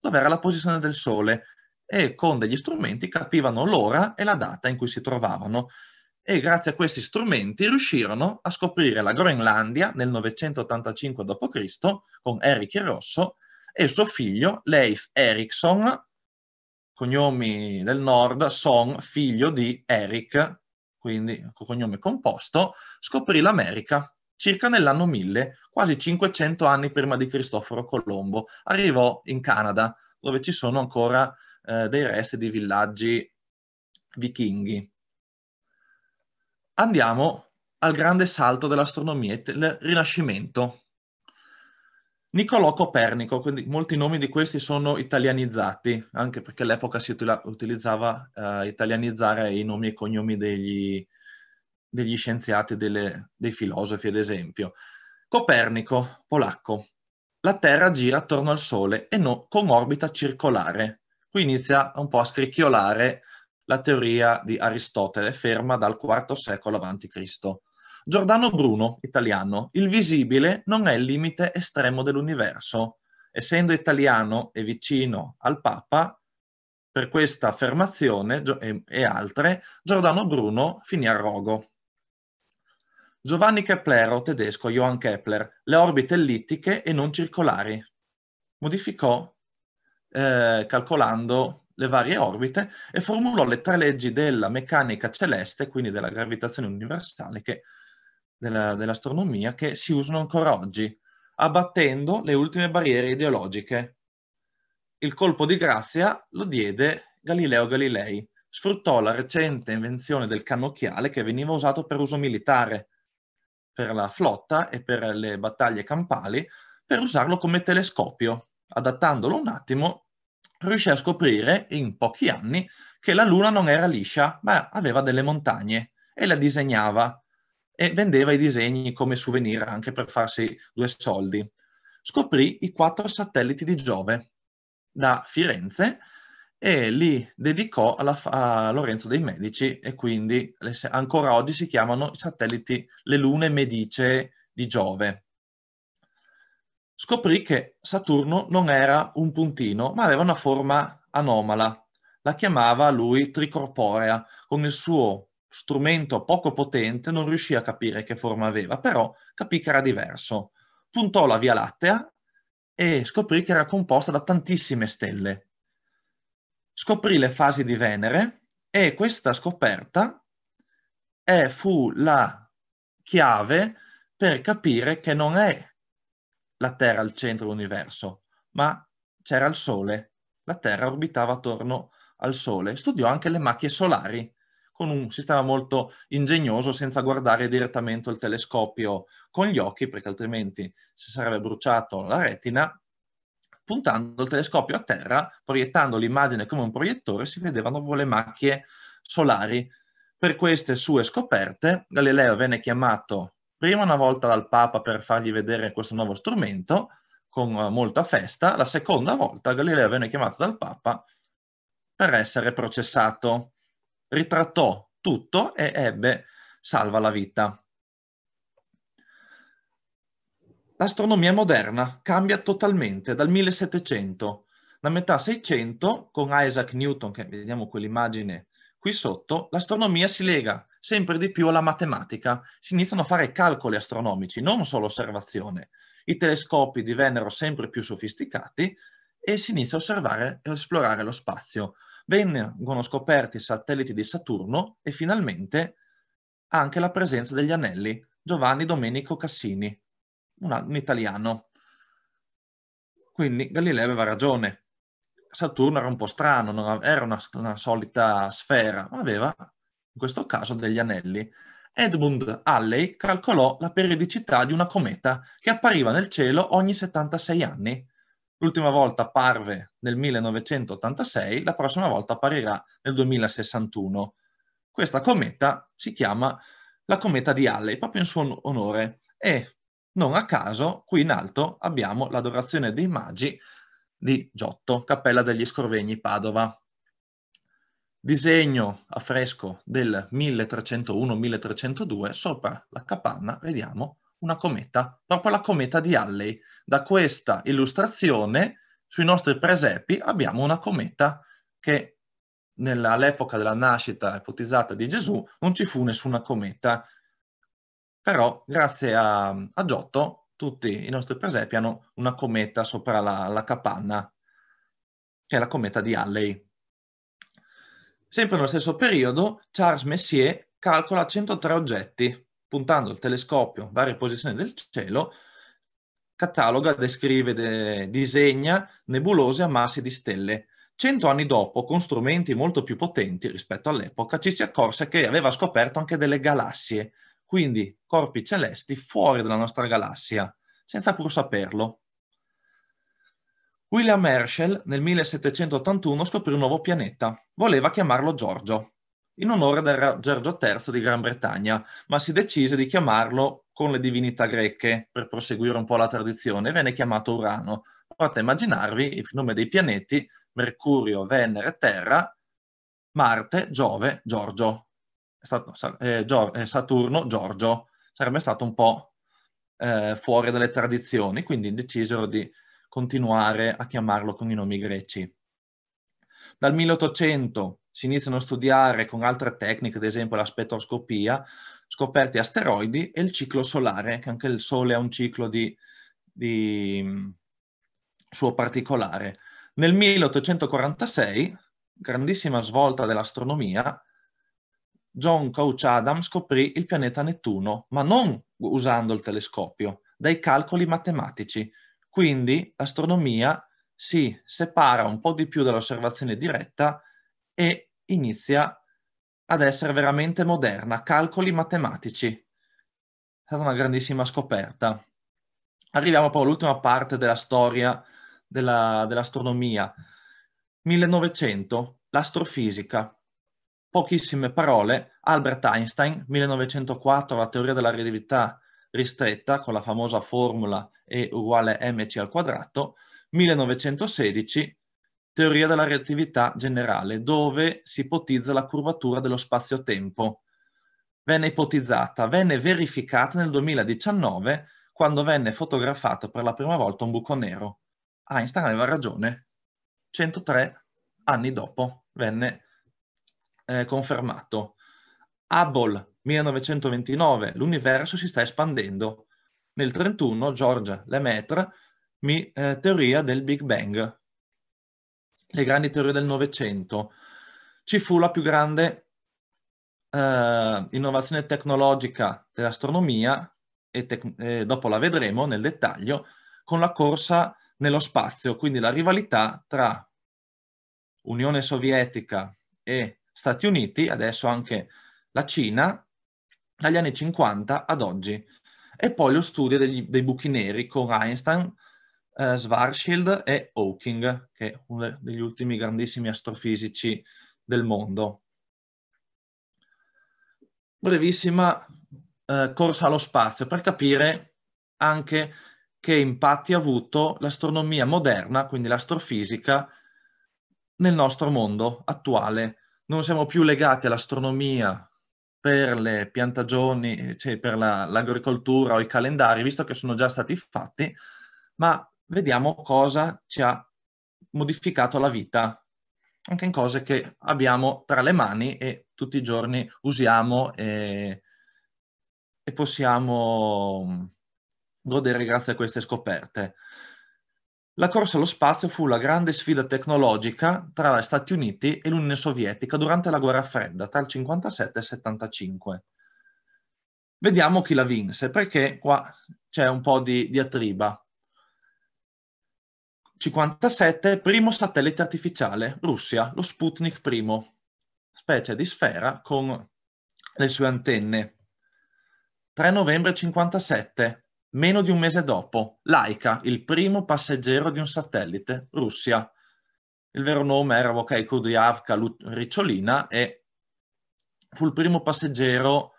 dove era la posizione del sole e con degli strumenti capivano l'ora e la data in cui si trovavano. E grazie a questi strumenti riuscirono a scoprire la Groenlandia nel 985 d.C. con Eric il Rosso e suo figlio Leif Erikson, cognomi del nord, Son, figlio di Eric, quindi con cognome composto, scoprì l'America circa nell'anno 1000, quasi 500 anni prima di Cristoforo Colombo. Arrivò in Canada, dove ci sono ancora eh, dei resti di villaggi vichinghi. Andiamo al grande salto dell'astronomia, e del Rinascimento. Niccolò Copernico, quindi molti nomi di questi sono italianizzati, anche perché all'epoca si utilizzava uh, italianizzare i nomi e i cognomi degli, degli scienziati, delle, dei filosofi, ad esempio. Copernico, polacco. La Terra gira attorno al Sole e no, con orbita circolare. Qui inizia un po' a scricchiolare la teoria di Aristotele, ferma dal IV secolo a.C. Giordano Bruno, italiano, il visibile non è il limite estremo dell'universo. Essendo italiano e vicino al Papa, per questa affermazione e altre, Giordano Bruno finì a rogo. Giovanni Keplero, tedesco Johann Kepler, le orbite ellittiche e non circolari. Modificò, eh, calcolando le varie orbite, e formulò le tre leggi della meccanica celeste, quindi della gravitazione universale, che della, dell'astronomia che si usano ancora oggi, abbattendo le ultime barriere ideologiche. Il colpo di grazia lo diede Galileo Galilei. Sfruttò la recente invenzione del cannocchiale che veniva usato per uso militare, per la flotta e per le battaglie campali, per usarlo come telescopio. Adattandolo un attimo, riuscì a scoprire in pochi anni che la Luna non era liscia, ma aveva delle montagne e la disegnava e vendeva i disegni come souvenir anche per farsi due soldi. Scoprì i quattro satelliti di Giove da Firenze e li dedicò alla, a Lorenzo dei Medici e quindi ancora oggi si chiamano i satelliti le lune medicee di Giove. Scoprì che Saturno non era un puntino, ma aveva una forma anomala. La chiamava lui tricorporea, con il suo strumento poco potente, non riuscì a capire che forma aveva, però capì che era diverso. Puntò la Via Lattea e scoprì che era composta da tantissime stelle. Scoprì le fasi di Venere e questa scoperta è, fu la chiave per capire che non è la Terra al centro dell'universo, ma c'era il Sole. La Terra orbitava attorno al Sole. Studiò anche le macchie solari con un sistema molto ingegnoso senza guardare direttamente il telescopio con gli occhi, perché altrimenti si sarebbe bruciato la retina. Puntando il telescopio a terra, proiettando l'immagine come un proiettore, si vedevano le macchie solari. Per queste sue scoperte, Galileo venne chiamato prima una volta dal Papa per fargli vedere questo nuovo strumento, con eh, molta festa, la seconda volta Galileo venne chiamato dal Papa per essere processato ritrattò tutto e ebbe salva la vita. L'astronomia moderna cambia totalmente dal 1700. La metà 600, con Isaac Newton, che vediamo quell'immagine qui sotto, l'astronomia si lega sempre di più alla matematica. Si iniziano a fare calcoli astronomici, non solo osservazione. I telescopi divennero sempre più sofisticati e si inizia a osservare e esplorare lo spazio vengono scoperti i satelliti di Saturno e finalmente anche la presenza degli anelli Giovanni Domenico Cassini, un, un italiano. Quindi Galileo aveva ragione. Saturno era un po' strano, non era una, una solita sfera, ma aveva in questo caso degli anelli. Edmund Halley calcolò la periodicità di una cometa che appariva nel cielo ogni 76 anni L'ultima volta apparve nel 1986, la prossima volta apparirà nel 2061. Questa cometa si chiama la cometa di Halley, proprio in suo onore, e non a caso qui in alto abbiamo l'adorazione dei magi di Giotto, Cappella degli Scorvegni, Padova. Disegno a fresco del 1301-1302, sopra la capanna vediamo una cometa, proprio la cometa di Halley. Da questa illustrazione sui nostri presepi abbiamo una cometa che nell'epoca della nascita ipotizzata di Gesù non ci fu nessuna cometa. Però grazie a, a Giotto tutti i nostri presepi hanno una cometa sopra la, la capanna, che è la cometa di Halley. Sempre nello stesso periodo Charles Messier calcola 103 oggetti puntando il telescopio in varie posizioni del cielo, cataloga, descrive, de, disegna nebulose a masse di stelle. Cento anni dopo, con strumenti molto più potenti rispetto all'epoca, ci si accorse che aveva scoperto anche delle galassie, quindi corpi celesti fuori dalla nostra galassia, senza pur saperlo. William Herschel nel 1781 scoprì un nuovo pianeta, voleva chiamarlo Giorgio in onore del Re Giorgio III di Gran Bretagna, ma si decise di chiamarlo con le divinità greche per proseguire un po' la tradizione e venne chiamato Urano. Potete immaginarvi il nome dei pianeti Mercurio, Venere, Terra, Marte, Giove, Giorgio. Stato, eh, Gior- eh, Saturno, Giorgio. Sarebbe stato un po' eh, fuori dalle tradizioni, quindi decisero di continuare a chiamarlo con i nomi greci. Dal 1800 si iniziano a studiare con altre tecniche, ad esempio la spettroscopia, scoperti asteroidi e il ciclo solare, che anche il Sole ha un ciclo di, di mm, suo particolare. Nel 1846, grandissima svolta dell'astronomia, John Couch Adam scoprì il pianeta Nettuno, ma non usando il telescopio, dai calcoli matematici. Quindi l'astronomia si separa un po' di più dall'osservazione diretta e inizia ad essere veramente moderna, calcoli matematici. È stata una grandissima scoperta. Arriviamo poi all'ultima parte della storia della, dell'astronomia. 1900, l'astrofisica. Pochissime parole, Albert Einstein, 1904, la teoria della relatività ristretta con la famosa formula E uguale mc al quadrato, 1916, teoria della relatività generale, dove si ipotizza la curvatura dello spazio-tempo. Venne ipotizzata, venne verificata nel 2019 quando venne fotografato per la prima volta un buco nero. Einstein aveva ragione, 103 anni dopo venne eh, confermato. Hubble, 1929, l'universo si sta espandendo. Nel 1931 George Lemaitre, mi, eh, teoria del Big Bang, le grandi teorie del Novecento. Ci fu la più grande eh, innovazione tecnologica dell'astronomia, e, tec- e dopo la vedremo nel dettaglio, con la corsa nello spazio, quindi la rivalità tra Unione Sovietica e Stati Uniti, adesso anche la Cina, dagli anni 50 ad oggi. E poi lo studio degli, dei buchi neri con Einstein eh, Schwarzschild e Hawking, che è uno degli ultimi grandissimi astrofisici del mondo. Brevissima eh, corsa allo spazio per capire anche che impatti ha avuto l'astronomia moderna, quindi l'astrofisica, nel nostro mondo attuale. Non siamo più legati all'astronomia per le piantagioni, cioè per l'agricoltura o i calendari, visto che sono già stati fatti, ma vediamo cosa ci ha modificato la vita, anche in cose che abbiamo tra le mani e tutti i giorni usiamo e, e possiamo mm, godere grazie a queste scoperte. La corsa allo spazio fu la grande sfida tecnologica tra gli Stati Uniti e l'Unione Sovietica durante la Guerra Fredda tra il 57 e il 75. Vediamo chi la vinse, perché qua c'è un po' di diatriba. 57, primo satellite artificiale, Russia, lo Sputnik I, specie di sfera con le sue antenne. 3 novembre 57, meno di un mese dopo, Laika, il primo passeggero di un satellite, Russia. Il vero nome era Vokay Kudryavka Ricciolina e fu il primo passeggero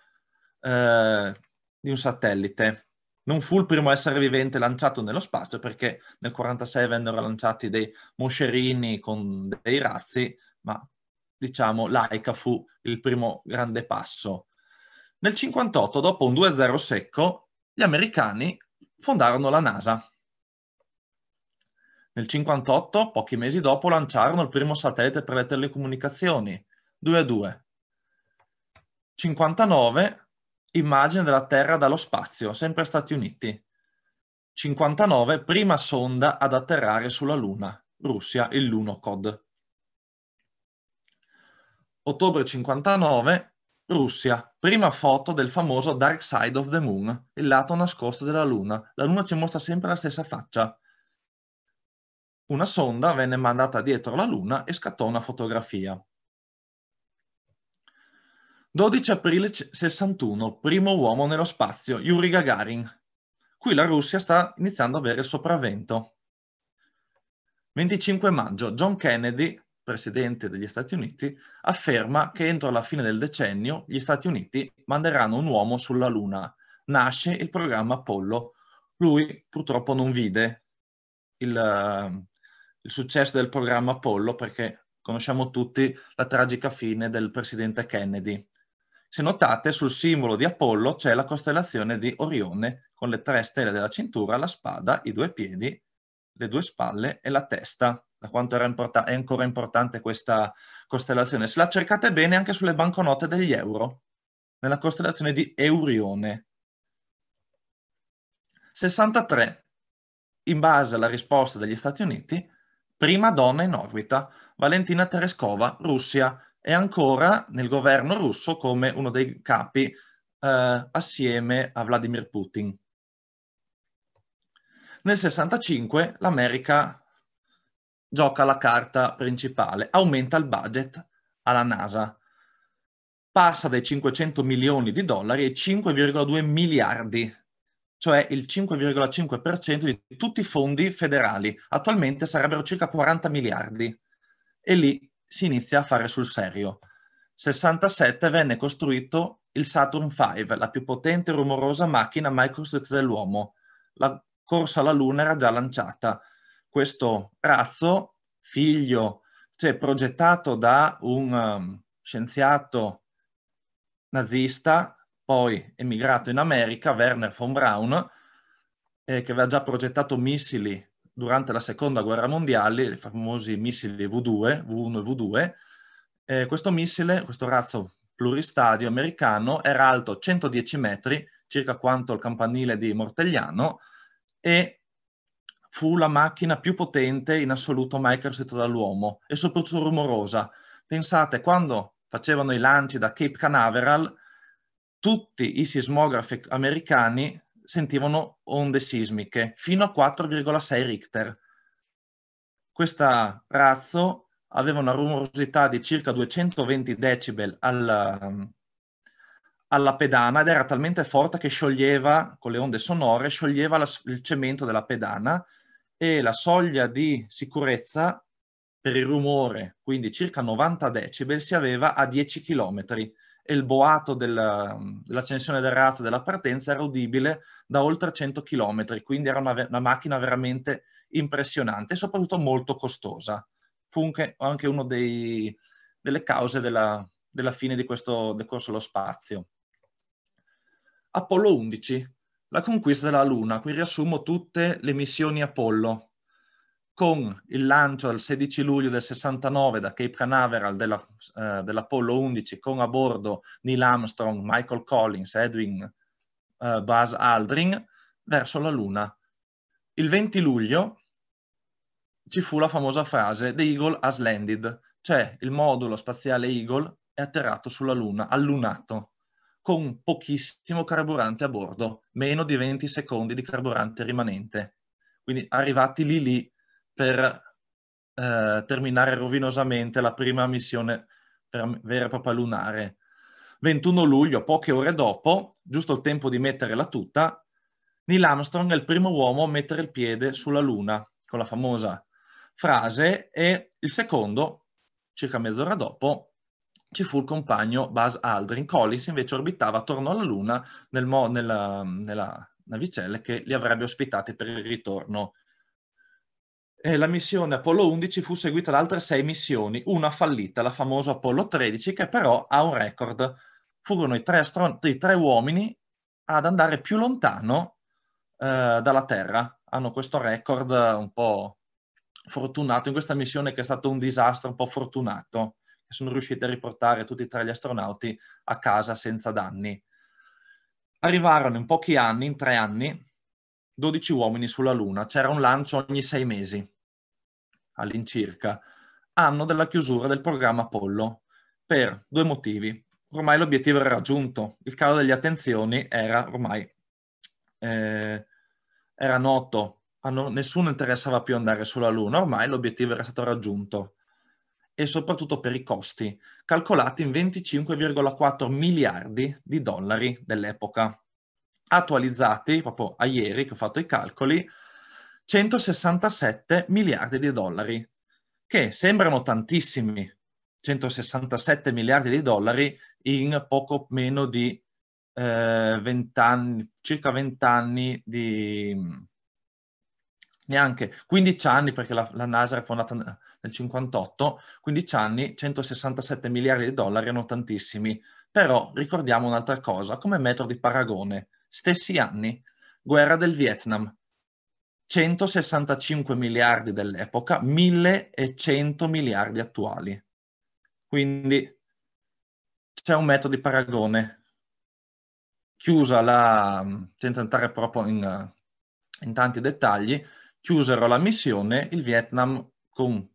eh, di un satellite non fu il primo essere vivente lanciato nello spazio perché nel 1946 vennero lanciati dei moscerini con dei razzi, ma diciamo l'AICA fu il primo grande passo. Nel 1958, dopo un 2-0 secco, gli americani fondarono la NASA. Nel 1958, pochi mesi dopo, lanciarono il primo satellite per le telecomunicazioni, 2 a 2. 59 Immagine della Terra dallo spazio, sempre Stati Uniti. 59. Prima sonda ad atterrare sulla Luna, Russia, il Lunokhod. Ottobre 59, Russia, prima foto del famoso Dark Side of the Moon, il lato nascosto della Luna. La Luna ci mostra sempre la stessa faccia. Una sonda venne mandata dietro la Luna e scattò una fotografia. 12 aprile 61, primo uomo nello spazio, Yuri Gagarin. Qui la Russia sta iniziando a avere il sopravvento. 25 maggio, John Kennedy, presidente degli Stati Uniti, afferma che entro la fine del decennio gli Stati Uniti manderanno un uomo sulla Luna. Nasce il programma Apollo. Lui purtroppo non vide il, il successo del programma Apollo perché conosciamo tutti la tragica fine del presidente Kennedy se notate, sul simbolo di Apollo c'è la costellazione di Orione, con le tre stelle della cintura, la spada, i due piedi, le due spalle e la testa. Da quanto è ancora importante questa costellazione. Se la cercate bene anche sulle banconote degli euro, nella costellazione di Eurione. 63. In base alla risposta degli Stati Uniti, prima donna in orbita, Valentina Tereskova, Russia, è ancora nel governo russo come uno dei capi eh, assieme a Vladimir Putin. Nel 65 l'America gioca la carta principale, aumenta il budget alla NASA, passa dai 500 milioni di dollari ai 5,2 miliardi, cioè il 5,5% di tutti i fondi federali. Attualmente sarebbero circa 40 miliardi. E lì si inizia a fare sul serio. 67 venne costruito il Saturn V, la più potente e rumorosa macchina mai costruita dell'uomo. La corsa alla Luna era già lanciata. Questo razzo, figlio, cioè progettato da un um, scienziato nazista, poi emigrato in America, Werner von Braun, eh, che aveva già progettato missili durante la seconda guerra mondiale, i famosi missili V2, V1 e V2, eh, questo missile, questo razzo pluristadio americano, era alto 110 metri, circa quanto il campanile di Mortegliano, e fu la macchina più potente in assoluto mai costruita dall'uomo e soprattutto rumorosa. Pensate, quando facevano i lanci da Cape Canaveral, tutti i sismografi americani sentivano onde sismiche fino a 4,6 Richter. Questa razzo aveva una rumorosità di circa 220 decibel alla, alla pedana ed era talmente forte che scioglieva, con le onde sonore, scioglieva la, il cemento della pedana e la soglia di sicurezza per il rumore, quindi circa 90 decibel, si aveva a 10 chilometri e il boato dell'accensione del razzo della partenza era udibile da oltre 100 km, quindi era una, una macchina veramente impressionante e soprattutto molto costosa. Fu anche una delle cause della, della fine di questo decorso allo spazio. Apollo 11, la conquista della Luna. Qui riassumo tutte le missioni Apollo con il lancio il 16 luglio del 69 da Cape Canaveral della, eh, dell'Apollo 11 con a bordo Neil Armstrong, Michael Collins, Edwin eh, Buzz Aldrin verso la Luna. Il 20 luglio ci fu la famosa frase The Eagle has landed, cioè il modulo spaziale Eagle è atterrato sulla Luna, allunato, con pochissimo carburante a bordo, meno di 20 secondi di carburante rimanente. Quindi arrivati lì lì per eh, terminare rovinosamente la prima missione vera e propria lunare. 21 luglio, poche ore dopo, giusto il tempo di metterla tutta, Neil Armstrong è il primo uomo a mettere il piede sulla Luna, con la famosa frase, e il secondo, circa mezz'ora dopo, ci fu il compagno Buzz Aldrin. Collins invece orbitava attorno alla Luna nel mo- nella, nella navicella che li avrebbe ospitati per il ritorno eh, la missione Apollo 11 fu seguita da altre sei missioni, una fallita, la famosa Apollo 13, che però ha un record. Furono i tre, astron- i tre uomini ad andare più lontano eh, dalla Terra. Hanno questo record un po' fortunato in questa missione che è stato un disastro un po' fortunato, sono riusciti a riportare tutti e tre gli astronauti a casa senza danni. Arrivarono in pochi anni, in tre anni, 12 uomini sulla Luna, c'era un lancio ogni sei mesi all'incirca, anno della chiusura del programma Apollo, per due motivi. Ormai l'obiettivo era raggiunto, il calo delle attenzioni era ormai eh, era noto, a nessuno interessava più andare sulla Luna, ormai l'obiettivo era stato raggiunto e soprattutto per i costi, calcolati in 25,4 miliardi di dollari dell'epoca, attualizzati proprio a ieri che ho fatto i calcoli 167 miliardi di dollari, che sembrano tantissimi, 167 miliardi di dollari in poco meno di eh, 20 anni, circa 20 anni di neanche 15 anni perché la, la NASA è fondata nel 58, 15 anni, 167 miliardi di dollari erano tantissimi, però ricordiamo un'altra cosa come metro di paragone, stessi anni, guerra del Vietnam, 165 miliardi dell'epoca, 1100 miliardi attuali. Quindi c'è un metodo di paragone. Chiusa la, senza entrare proprio in, in tanti dettagli, chiusero la missione, il Vietnam con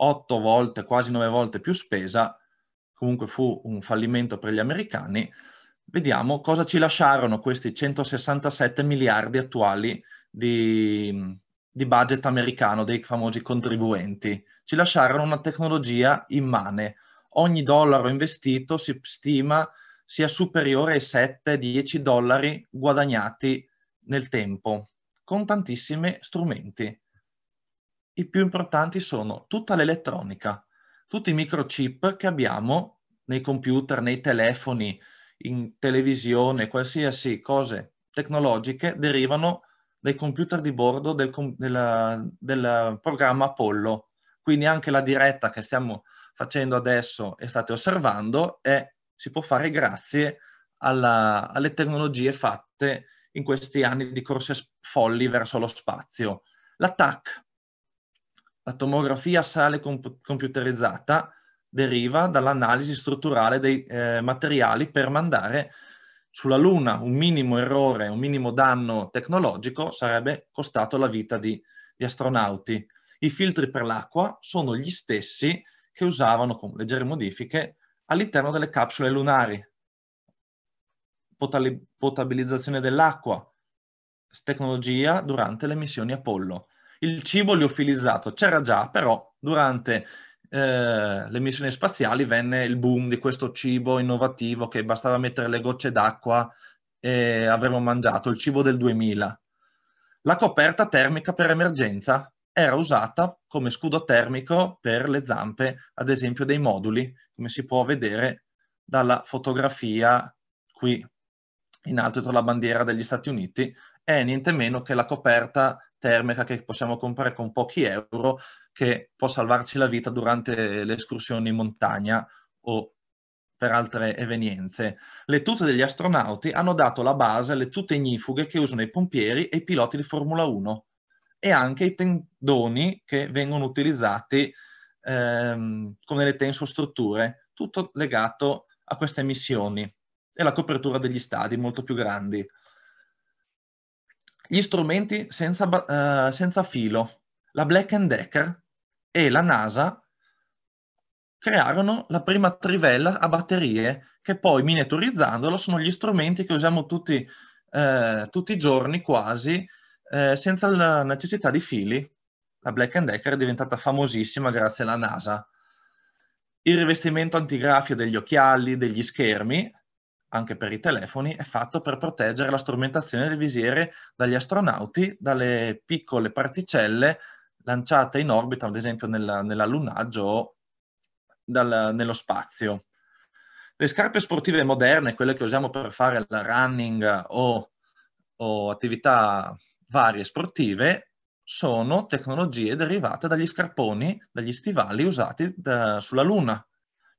8 volte, quasi 9 volte più spesa, comunque fu un fallimento per gli americani, vediamo cosa ci lasciarono questi 167 miliardi attuali di, di budget americano dei famosi contribuenti. Ci lasciarono una tecnologia immane. Ogni dollaro investito si stima sia superiore ai 7-10 dollari guadagnati nel tempo, con tantissimi strumenti. I più importanti sono tutta l'elettronica, tutti i microchip che abbiamo nei computer, nei telefoni, in televisione, qualsiasi cose tecnologiche derivano dai computer di bordo del, del, del programma Apollo. Quindi anche la diretta che stiamo facendo adesso e state osservando è, si può fare grazie alla, alle tecnologie fatte in questi anni di corse folli verso lo spazio. La TAC, la tomografia sale comp- computerizzata, deriva dall'analisi strutturale dei eh, materiali per mandare sulla Luna un minimo errore, un minimo danno tecnologico sarebbe costato la vita di, di astronauti. I filtri per l'acqua sono gli stessi che usavano con leggere modifiche all'interno delle capsule lunari. Potali- potabilizzazione dell'acqua, tecnologia durante le missioni Apollo. Il cibo liofilizzato c'era già, però durante eh, le missioni spaziali venne il boom di questo cibo innovativo che bastava mettere le gocce d'acqua e avremmo mangiato, il cibo del 2000. La coperta termica per emergenza era usata come scudo termico per le zampe, ad esempio dei moduli, come si può vedere dalla fotografia qui in alto tra la bandiera degli Stati Uniti, è niente meno che la coperta termica che possiamo comprare con pochi euro che può salvarci la vita durante le escursioni in montagna o per altre evenienze. Le tute degli astronauti hanno dato la base alle tute ignifughe che usano i pompieri e i piloti di Formula 1 e anche i tendoni che vengono utilizzati ehm, come le tensostrutture, tutto legato a queste missioni e la copertura degli stadi molto più grandi gli strumenti senza, uh, senza filo, la Black Decker e la NASA crearono la prima trivella a batterie che poi miniaturizzandolo sono gli strumenti che usiamo tutti, eh, tutti i giorni quasi eh, senza la necessità di fili. La Black Decker è diventata famosissima grazie alla NASA. Il rivestimento antigrafio degli occhiali, degli schermi, anche per i telefoni, è fatto per proteggere la strumentazione del visiere dagli astronauti, dalle piccole particelle lanciate in orbita, ad esempio nella, nell'allunaggio o dal, nello spazio. Le scarpe sportive moderne, quelle che usiamo per fare il running o, o attività varie sportive, sono tecnologie derivate dagli scarponi, dagli stivali usati da, sulla Luna,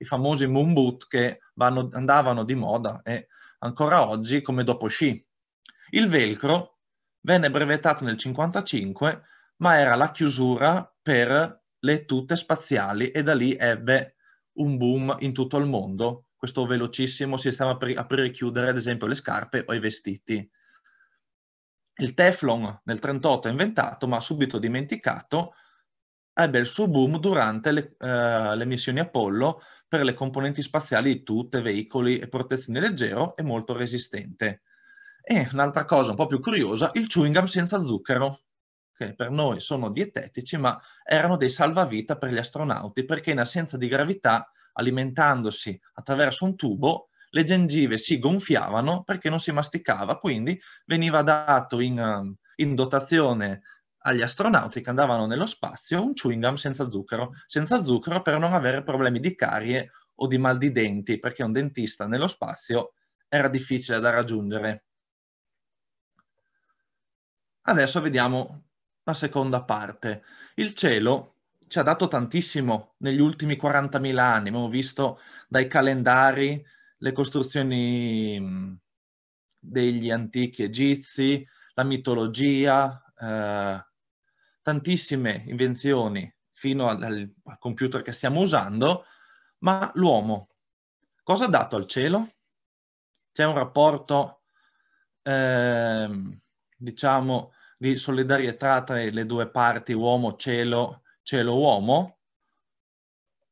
i famosi moon boot che vanno, andavano di moda e ancora oggi come dopo sci. Il velcro venne brevettato nel 1955, ma era la chiusura per le tute spaziali e da lì ebbe un boom in tutto il mondo, questo velocissimo sistema per aprire e chiudere ad esempio le scarpe o i vestiti. Il Teflon nel 1938 è inventato ma subito dimenticato, ebbe il suo boom durante le, eh, le missioni Apollo per le componenti spaziali di tutte, veicoli e protezione leggero e molto resistente. E un'altra cosa un po' più curiosa, il chewing gum senza zucchero, che per noi sono dietetici, ma erano dei salvavita per gli astronauti, perché in assenza di gravità, alimentandosi attraverso un tubo, le gengive si gonfiavano perché non si masticava, quindi veniva dato in, ehm, in dotazione agli astronauti che andavano nello spazio un chewing gum senza zucchero, senza zucchero per non avere problemi di carie o di mal di denti, perché un dentista nello spazio era difficile da raggiungere. Adesso vediamo la seconda parte. Il cielo ci ha dato tantissimo negli ultimi 40.000 anni, abbiamo visto dai calendari le costruzioni mm, degli antichi egizi, la mitologia, eh, tantissime invenzioni fino al, al, al computer che stiamo usando, ma l'uomo cosa ha dato al cielo? C'è un rapporto, eh, diciamo, di solidarietà tra le due parti, uomo-cielo, cielo-uomo?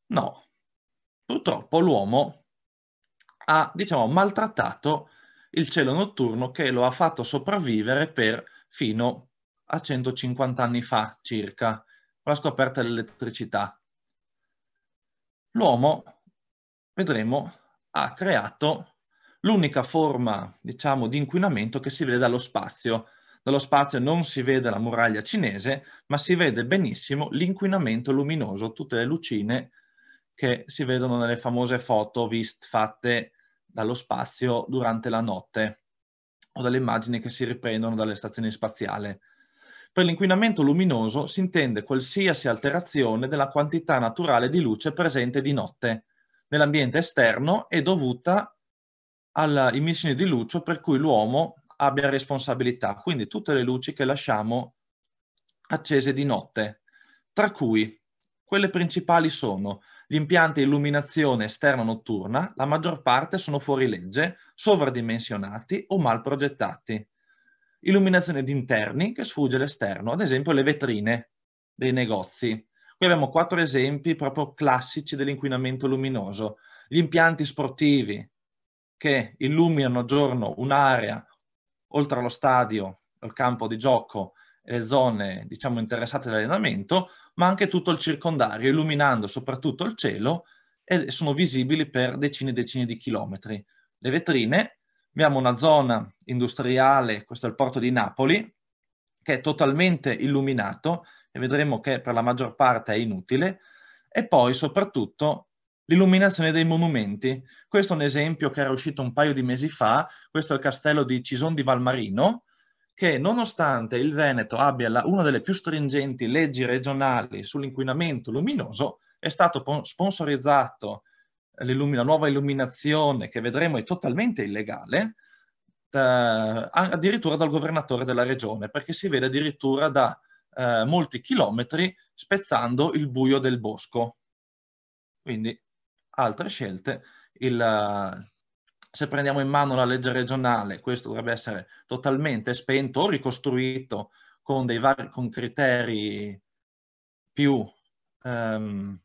No, purtroppo l'uomo ha, diciamo, maltrattato il cielo notturno che lo ha fatto sopravvivere per fino a 150 anni fa circa, con la scoperta dell'elettricità. L'uomo, vedremo, ha creato l'unica forma, diciamo, di inquinamento che si vede dallo spazio. Dallo spazio non si vede la muraglia cinese, ma si vede benissimo l'inquinamento luminoso, tutte le lucine che si vedono nelle famose foto vist, fatte dallo spazio durante la notte o dalle immagini che si riprendono dalle stazioni spaziali. Per l'inquinamento luminoso si intende qualsiasi alterazione della quantità naturale di luce presente di notte nell'ambiente esterno e dovuta alla emissione di luce per cui l'uomo abbia responsabilità, quindi tutte le luci che lasciamo accese di notte, tra cui quelle principali sono gli impianti di illuminazione esterna notturna, la maggior parte sono fuori legge, sovradimensionati o mal progettati, illuminazione di interni che sfugge all'esterno, ad esempio le vetrine dei negozi. Qui abbiamo quattro esempi proprio classici dell'inquinamento luminoso. Gli impianti sportivi che illuminano giorno un'area oltre allo stadio, al campo di gioco e le zone diciamo, interessate all'allenamento, ma anche tutto il circondario, illuminando soprattutto il cielo e sono visibili per decine e decine di chilometri. Le vetrine Abbiamo una zona industriale, questo è il porto di Napoli, che è totalmente illuminato e vedremo che per la maggior parte è inutile, e poi soprattutto l'illuminazione dei monumenti. Questo è un esempio che era uscito un paio di mesi fa, questo è il castello di Cison di Valmarino, che nonostante il Veneto abbia la, una delle più stringenti leggi regionali sull'inquinamento luminoso, è stato sponsorizzato la nuova illuminazione che vedremo è totalmente illegale, da, eh, addirittura dal governatore della regione, perché si vede addirittura da eh, molti chilometri spezzando il buio del bosco. Quindi altre scelte, il, se prendiamo in mano la legge regionale, questo dovrebbe essere totalmente spento o ricostruito con, dei vari, con criteri più... Ehm,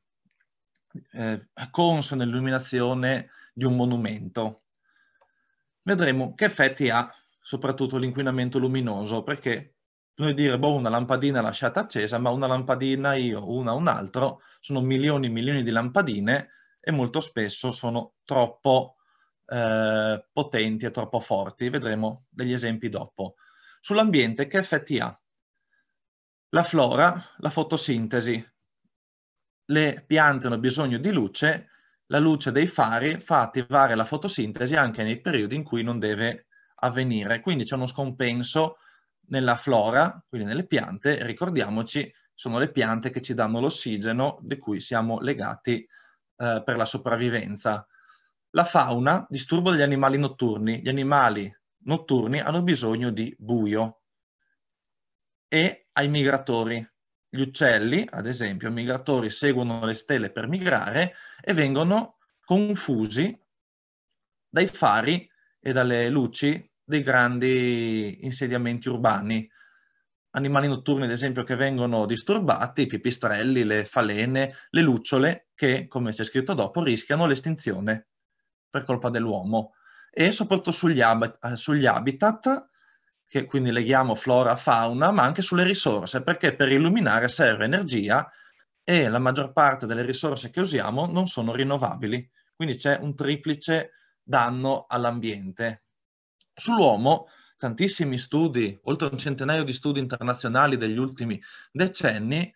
eh, consono nell'illuminazione di un monumento. Vedremo che effetti ha soprattutto l'inquinamento luminoso, perché noi dire, boh, una lampadina lasciata accesa, ma una lampadina io, una un altro, sono milioni e milioni di lampadine e molto spesso sono troppo eh, potenti e troppo forti. Vedremo degli esempi dopo. Sull'ambiente che effetti ha? La flora, la fotosintesi, le piante hanno bisogno di luce, la luce dei fari fa attivare la fotosintesi anche nei periodi in cui non deve avvenire. Quindi c'è uno scompenso nella flora, quindi nelle piante, ricordiamoci, sono le piante che ci danno l'ossigeno di cui siamo legati eh, per la sopravvivenza. La fauna, disturbo degli animali notturni. Gli animali notturni hanno bisogno di buio e ai migratori. Gli uccelli, ad esempio, migratori seguono le stelle per migrare e vengono confusi dai fari e dalle luci dei grandi insediamenti urbani. Animali notturni, ad esempio, che vengono disturbati, i pipistrelli, le falene, le lucciole, che, come c'è scritto dopo, rischiano l'estinzione per colpa dell'uomo. E soprattutto sugli, ab- sugli habitat che quindi leghiamo flora-fauna, ma anche sulle risorse, perché per illuminare serve energia e la maggior parte delle risorse che usiamo non sono rinnovabili, quindi c'è un triplice danno all'ambiente. Sull'uomo, tantissimi studi, oltre un centinaio di studi internazionali degli ultimi decenni,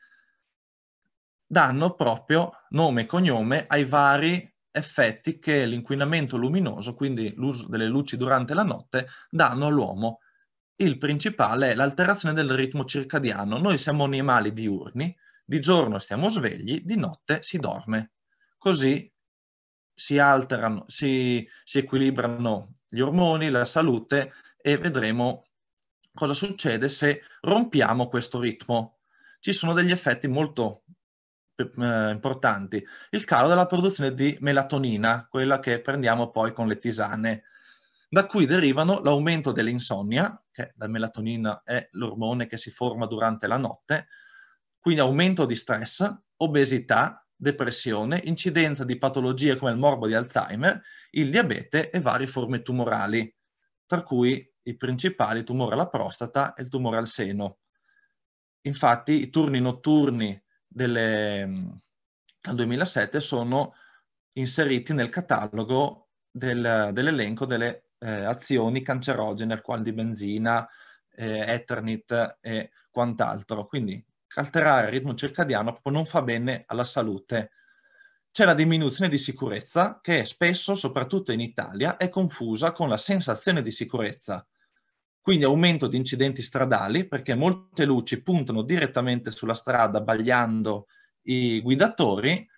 danno proprio nome e cognome ai vari effetti che l'inquinamento luminoso, quindi l'uso delle luci durante la notte, danno all'uomo. Il principale è l'alterazione del ritmo circadiano. Noi siamo animali diurni, di giorno stiamo svegli, di notte si dorme. Così si alterano, si, si equilibrano gli ormoni, la salute e vedremo cosa succede se rompiamo questo ritmo. Ci sono degli effetti molto eh, importanti. Il calo della produzione di melatonina, quella che prendiamo poi con le tisane, da cui derivano l'aumento dell'insonnia, che la melatonina è l'ormone che si forma durante la notte, quindi aumento di stress, obesità, depressione, incidenza di patologie come il morbo di Alzheimer, il diabete e varie forme tumorali, tra cui i principali il tumore alla prostata e il tumore al seno. Infatti i turni notturni delle, al 2007 sono inseriti nel catalogo del, dell'elenco delle eh, azioni cancerogene al di benzina, eh, eternit e quant'altro. Quindi alterare il ritmo circadiano proprio non fa bene alla salute. C'è la diminuzione di sicurezza che spesso, soprattutto in Italia, è confusa con la sensazione di sicurezza. Quindi aumento di incidenti stradali perché molte luci puntano direttamente sulla strada bagliando i guidatori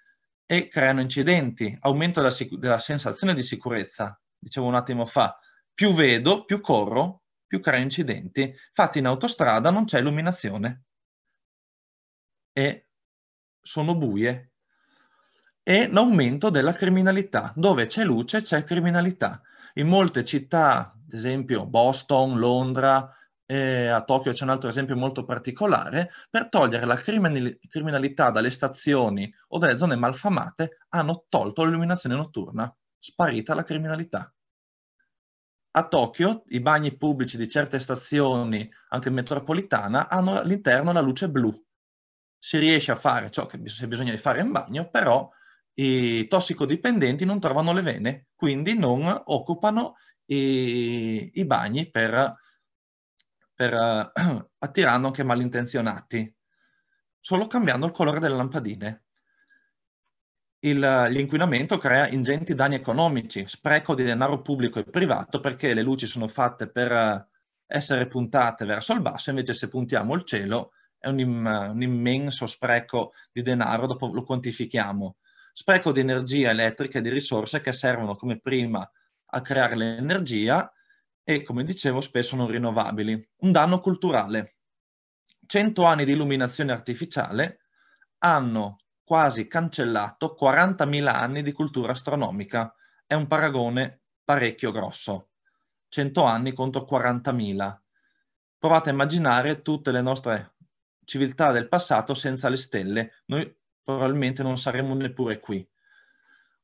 e creano incidenti, aumento della, della sensazione di sicurezza, dicevo un attimo fa, più vedo, più corro, più creo incidenti. Infatti in autostrada non c'è illuminazione e sono buie. E l'aumento della criminalità. Dove c'è luce c'è criminalità. In molte città, ad esempio Boston, Londra, eh, a Tokyo c'è un altro esempio molto particolare, per togliere la criminalità dalle stazioni o dalle zone malfamate hanno tolto l'illuminazione notturna sparita la criminalità. A Tokyo i bagni pubblici di certe stazioni, anche metropolitana, hanno all'interno la luce blu. Si riesce a fare ciò che si bisogna fare in bagno, però i tossicodipendenti non trovano le vene, quindi non occupano i, i bagni per, per uh, attirando anche malintenzionati, solo cambiando il colore delle lampadine il, l'inquinamento crea ingenti danni economici, spreco di denaro pubblico e privato perché le luci sono fatte per eh, essere puntate verso il basso, invece se puntiamo il cielo è un, un immenso spreco di denaro, dopo lo quantifichiamo. Spreco di energia elettrica e di risorse che servono come prima a creare l'energia e come dicevo spesso non rinnovabili. Un danno culturale. 100 anni di illuminazione artificiale hanno quasi cancellato 40.000 anni di cultura astronomica. È un paragone parecchio grosso. 100 anni contro 40.000. Provate a immaginare tutte le nostre civiltà del passato senza le stelle. Noi probabilmente non saremmo neppure qui.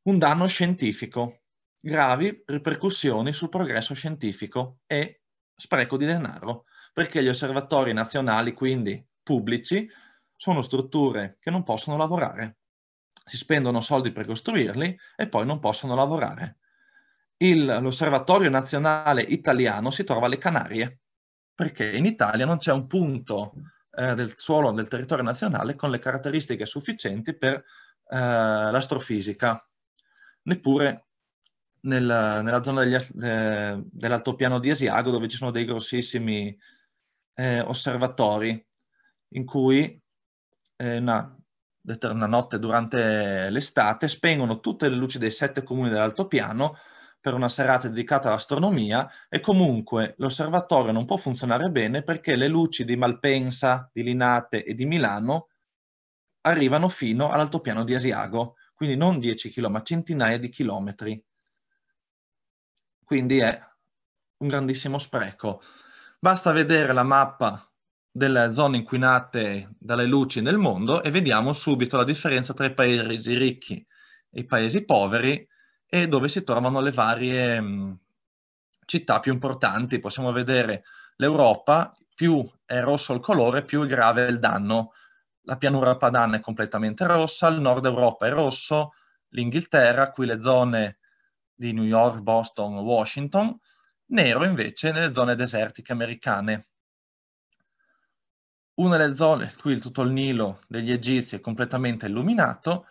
Un danno scientifico. Gravi ripercussioni sul progresso scientifico e spreco di denaro, perché gli osservatori nazionali, quindi pubblici, sono strutture che non possono lavorare. Si spendono soldi per costruirli e poi non possono lavorare. l'Osservatorio Nazionale Italiano si trova alle Canarie, perché in Italia non c'è un punto eh, del suolo, del territorio nazionale, con le caratteristiche sufficienti per eh, l'astrofisica, neppure nel, nella zona degli, eh, dell'altopiano di Asiago, dove ci sono dei grossissimi eh, osservatori, in cui eh, una, una notte durante l'estate, spengono tutte le luci dei sette comuni dell'altopiano per una serata dedicata all'astronomia e comunque l'osservatorio non può funzionare bene perché le luci di Malpensa, di Linate e di Milano arrivano fino all'altopiano di Asiago, quindi non 10 km, ma centinaia di chilometri. Quindi è un grandissimo spreco. Basta vedere la mappa delle zone inquinate dalle luci nel mondo e vediamo subito la differenza tra i paesi ricchi e i paesi poveri e dove si trovano le varie mm, città più importanti. Possiamo vedere l'Europa, più è rosso il colore, più grave è il danno. La pianura padana è completamente rossa, il nord Europa è rosso, l'Inghilterra, qui le zone di New York, Boston, Washington, nero invece nelle zone desertiche americane. Una delle zone, qui tutto il Nilo degli Egizi è completamente illuminato,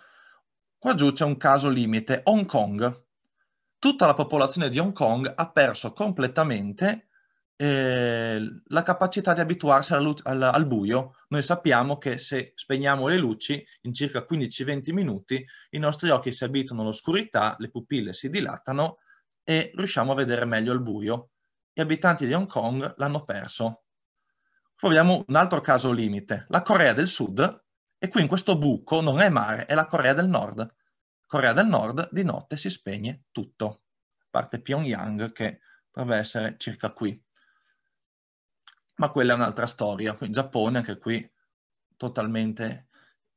qua giù c'è un caso limite, Hong Kong. Tutta la popolazione di Hong Kong ha perso completamente eh, la capacità di abituarsi al, al, buio. Noi sappiamo che se spegniamo le luci in circa 15-20 minuti i nostri occhi si abituano all'oscurità, le pupille si dilatano e riusciamo a vedere meglio il buio. Gli abitanti di Hong Kong l'hanno perso proviamo un altro caso limite, la Corea del Sud, e qui in questo buco non è mare, è la Corea del Nord. Corea del Nord di notte si spegne tutto, a parte Pyongyang che dovrebbe essere circa qui. Ma quella è un'altra storia, in Giappone anche qui totalmente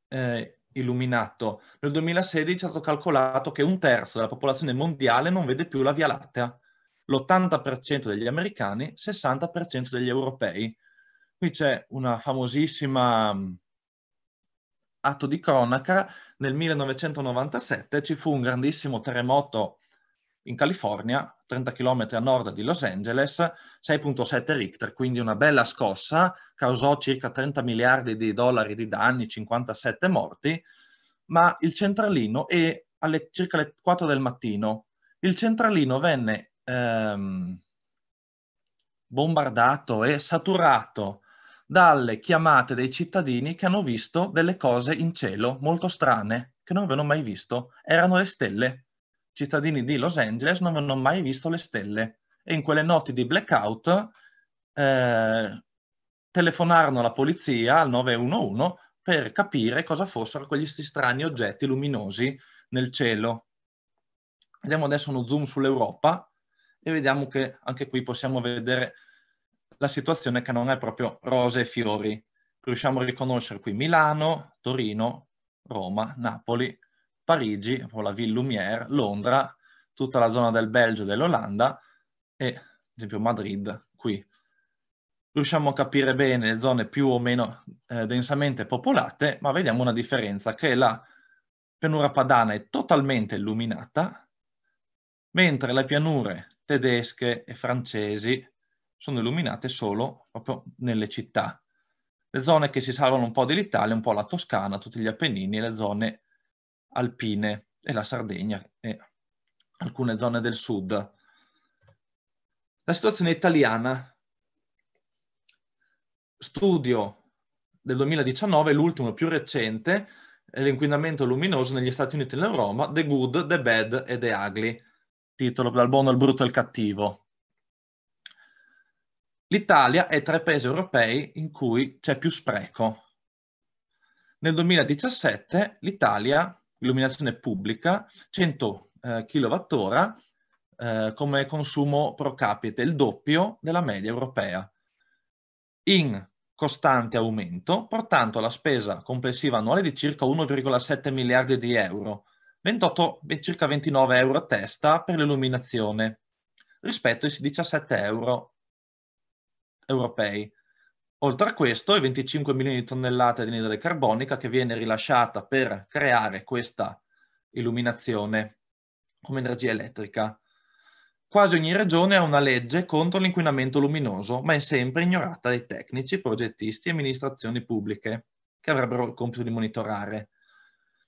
eh, illuminato. Nel 2016 è stato calcolato che un terzo della popolazione mondiale non vede più la Via Lattea, l'80% degli americani, 60% degli europei, Qui c'è una famosissima mm, atto di cronaca, nel 1997 ci fu un grandissimo terremoto in California, 30 km a nord di Los Angeles, 6.7 Richter, quindi una bella scossa, causò circa 30 miliardi di dollari di danni, 57 morti, ma il centralino è alle circa le 4 del mattino. Il centralino venne ehm, bombardato e saturato dalle chiamate dei cittadini che hanno visto delle cose in cielo molto strane, che non avevano mai visto. Erano le stelle. I Cittadini di Los Angeles non avevano mai visto le stelle. E in quelle notti di blackout eh, telefonarono alla polizia al 911 per capire cosa fossero quegli strani oggetti luminosi nel cielo. Vediamo adesso uno zoom sull'Europa e vediamo che anche qui possiamo vedere la situazione che non è proprio rose e fiori. Riusciamo a riconoscere qui Milano, Torino, Roma, Napoli, Parigi, la Ville Lumière, Londra, tutta la zona del Belgio e dell'Olanda e, ad esempio, Madrid qui. Riusciamo a capire bene le zone più o meno eh, densamente popolate, ma vediamo una differenza, che la pianura padana è totalmente illuminata, mentre le pianure tedesche e francesi sono illuminate solo proprio nelle città. Le zone che si salvano un po' dell'Italia, un po' la Toscana, tutti gli Appennini, le zone alpine e la Sardegna e alcune zone del sud. La situazione italiana. Studio del 2019, l'ultimo più recente, è l'inquinamento luminoso negli Stati Uniti e Roma, The Good, The Bad e The Ugly, titolo dal buono al brutto e al cattivo. L'Italia è tra i paesi europei in cui c'è più spreco. Nel 2017 l'Italia, illuminazione pubblica, 100 eh, kWh eh, come consumo pro capite, il doppio della media europea, in costante aumento, portando alla spesa complessiva annuale di circa 1,7 miliardi di euro, 28, circa 29 euro a testa per l'illuminazione, rispetto ai 17 euro europei. Oltre a questo, i 25 milioni di tonnellate di anidride carbonica che viene rilasciata per creare questa illuminazione come energia elettrica. Quasi ogni regione ha una legge contro l'inquinamento luminoso, ma è sempre ignorata dai tecnici, progettisti e amministrazioni pubbliche, che avrebbero il compito di monitorare.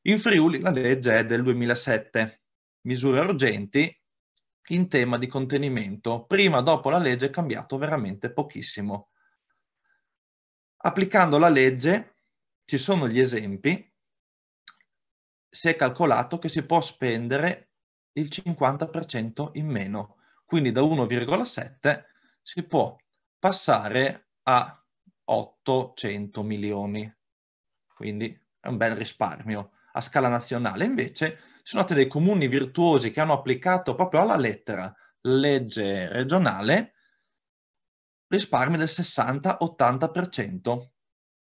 In Friuli la legge è del 2007, misure urgenti in tema di contenimento. Prima, dopo la legge, è cambiato veramente pochissimo. Applicando la legge, ci sono gli esempi, si è calcolato che si può spendere il 50% in meno, quindi da 1,7 si può passare a 800 milioni, quindi è un bel risparmio. A scala nazionale invece sono stati dei comuni virtuosi che hanno applicato proprio alla lettera legge regionale risparmi del 60-80%.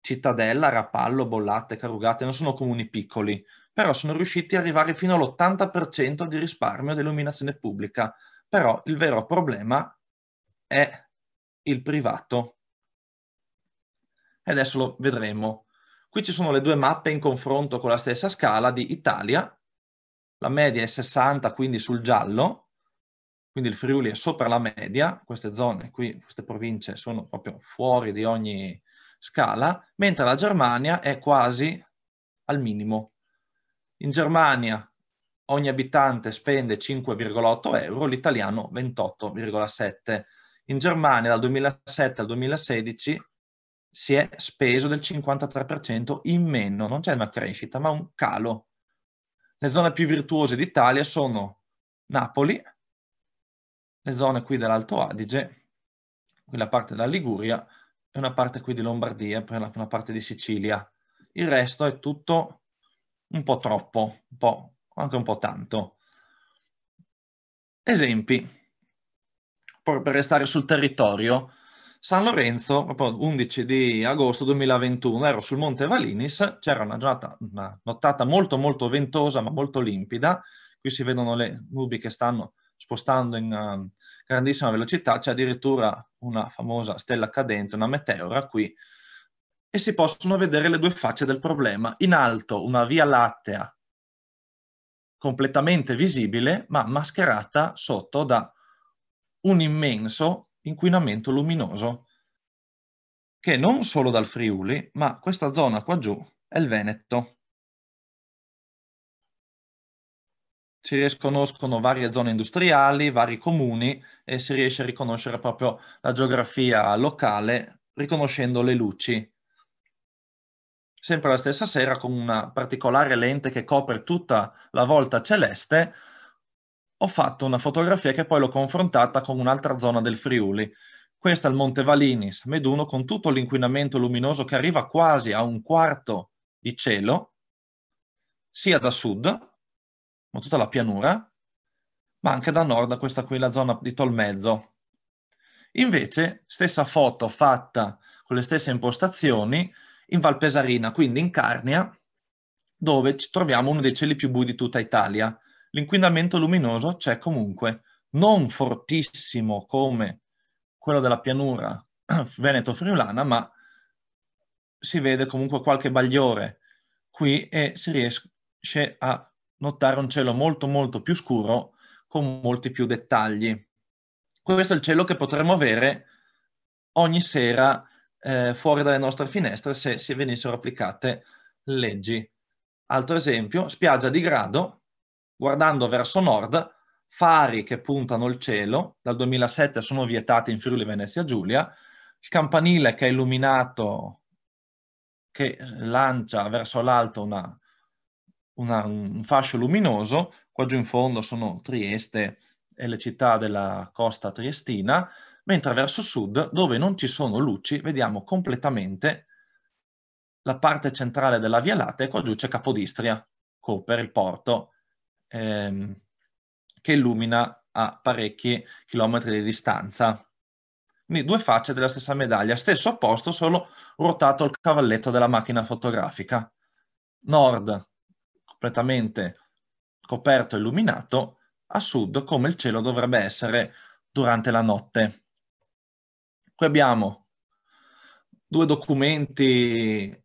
Cittadella, Rapallo, Bollate, Carugate non sono comuni piccoli, però sono riusciti ad arrivare fino all'80% di risparmio dell'illuminazione pubblica. Però il vero problema è il privato. E adesso lo vedremo. Qui ci sono le due mappe in confronto con la stessa scala di Italia la media è 60, quindi sul giallo, quindi il Friuli è sopra la media, queste zone qui, queste province sono proprio fuori di ogni scala, mentre la Germania è quasi al minimo. In Germania ogni abitante spende 5,8 euro, l'italiano 28,7. In Germania dal 2007 al 2016 si è speso del 53% in meno, non c'è una crescita ma un calo le zone più virtuose d'Italia sono Napoli, le zone qui dell'Alto Adige, qui la parte della Liguria e una parte qui di Lombardia, una parte di Sicilia. Il resto è tutto un po' troppo, un po', anche un po' tanto. Esempi, proprio per restare sul territorio, San Lorenzo, proprio 11 di agosto 2021, ero sul Monte Valinis, c'era una giornata, una nottata molto molto ventosa ma molto limpida, qui si vedono le nubi che stanno spostando in uh, grandissima velocità, c'è addirittura una famosa stella cadente, una meteora qui, e si possono vedere le due facce del problema. In alto una via lattea completamente visibile, ma mascherata sotto da un immenso inquinamento luminoso, che non solo dal Friuli, ma questa zona qua giù è il Veneto. si riconoscono varie zone industriali, vari comuni e si riesce a riconoscere proprio la geografia locale riconoscendo le luci. Sempre la stessa sera con una particolare lente che copre tutta la volta celeste ho fatto una fotografia che poi l'ho confrontata con un'altra zona del Friuli. Questo è il Monte Valinis, Meduno, con tutto l'inquinamento luminoso che arriva quasi a un quarto di cielo, sia da sud, ma tutta la pianura, ma anche da nord, questa qui la zona di Tolmezzo. Invece, stessa foto fatta con le stesse impostazioni in Valpesarina, quindi in Carnia, dove troviamo uno dei cieli più bui di tutta Italia l'inquinamento luminoso c'è comunque, non fortissimo come quello della pianura veneto-friulana, ma si vede comunque qualche bagliore qui e si riesce a notare un cielo molto molto più scuro con molti più dettagli. Questo è il cielo che potremmo avere ogni sera eh, fuori dalle nostre finestre se si venissero applicate leggi. Altro esempio, spiaggia di grado, guardando verso nord, fari che puntano il cielo, dal 2007 sono vietati in Friuli Venezia Giulia, il campanile che è illuminato, che lancia verso l'alto una, una, un fascio luminoso, qua giù in fondo sono Trieste e le città della costa triestina, mentre verso sud, dove non ci sono luci, vediamo completamente la parte centrale della Via Latte e qua giù c'è Capodistria, Coper, il porto, ehm, che illumina a parecchi chilometri di distanza. Quindi due facce della stessa medaglia, stesso posto, solo ruotato il cavalletto della macchina fotografica. Nord, completamente coperto e illuminato, a sud come il cielo dovrebbe essere durante la notte. Qui abbiamo due documenti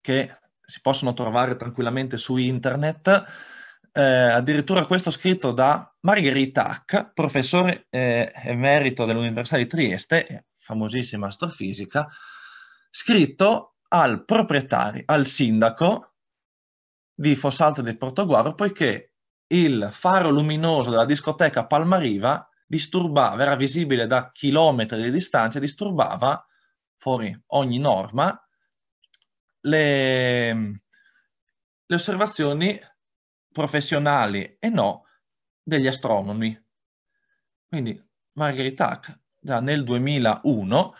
che si possono trovare tranquillamente su internet, eh, addirittura questo scritto da Margherita Hack, professore eh, emerito dell'Università di Trieste, famosissima astrofisica, scritto al proprietario, al sindaco di Fossalto del Portoguaro, poiché il faro luminoso della discoteca Palmariva disturbava, era visibile da chilometri di distanza, disturbava fuori ogni norma le, le osservazioni professionali e no degli astronomi. Quindi Marguerite Hack già nel 2001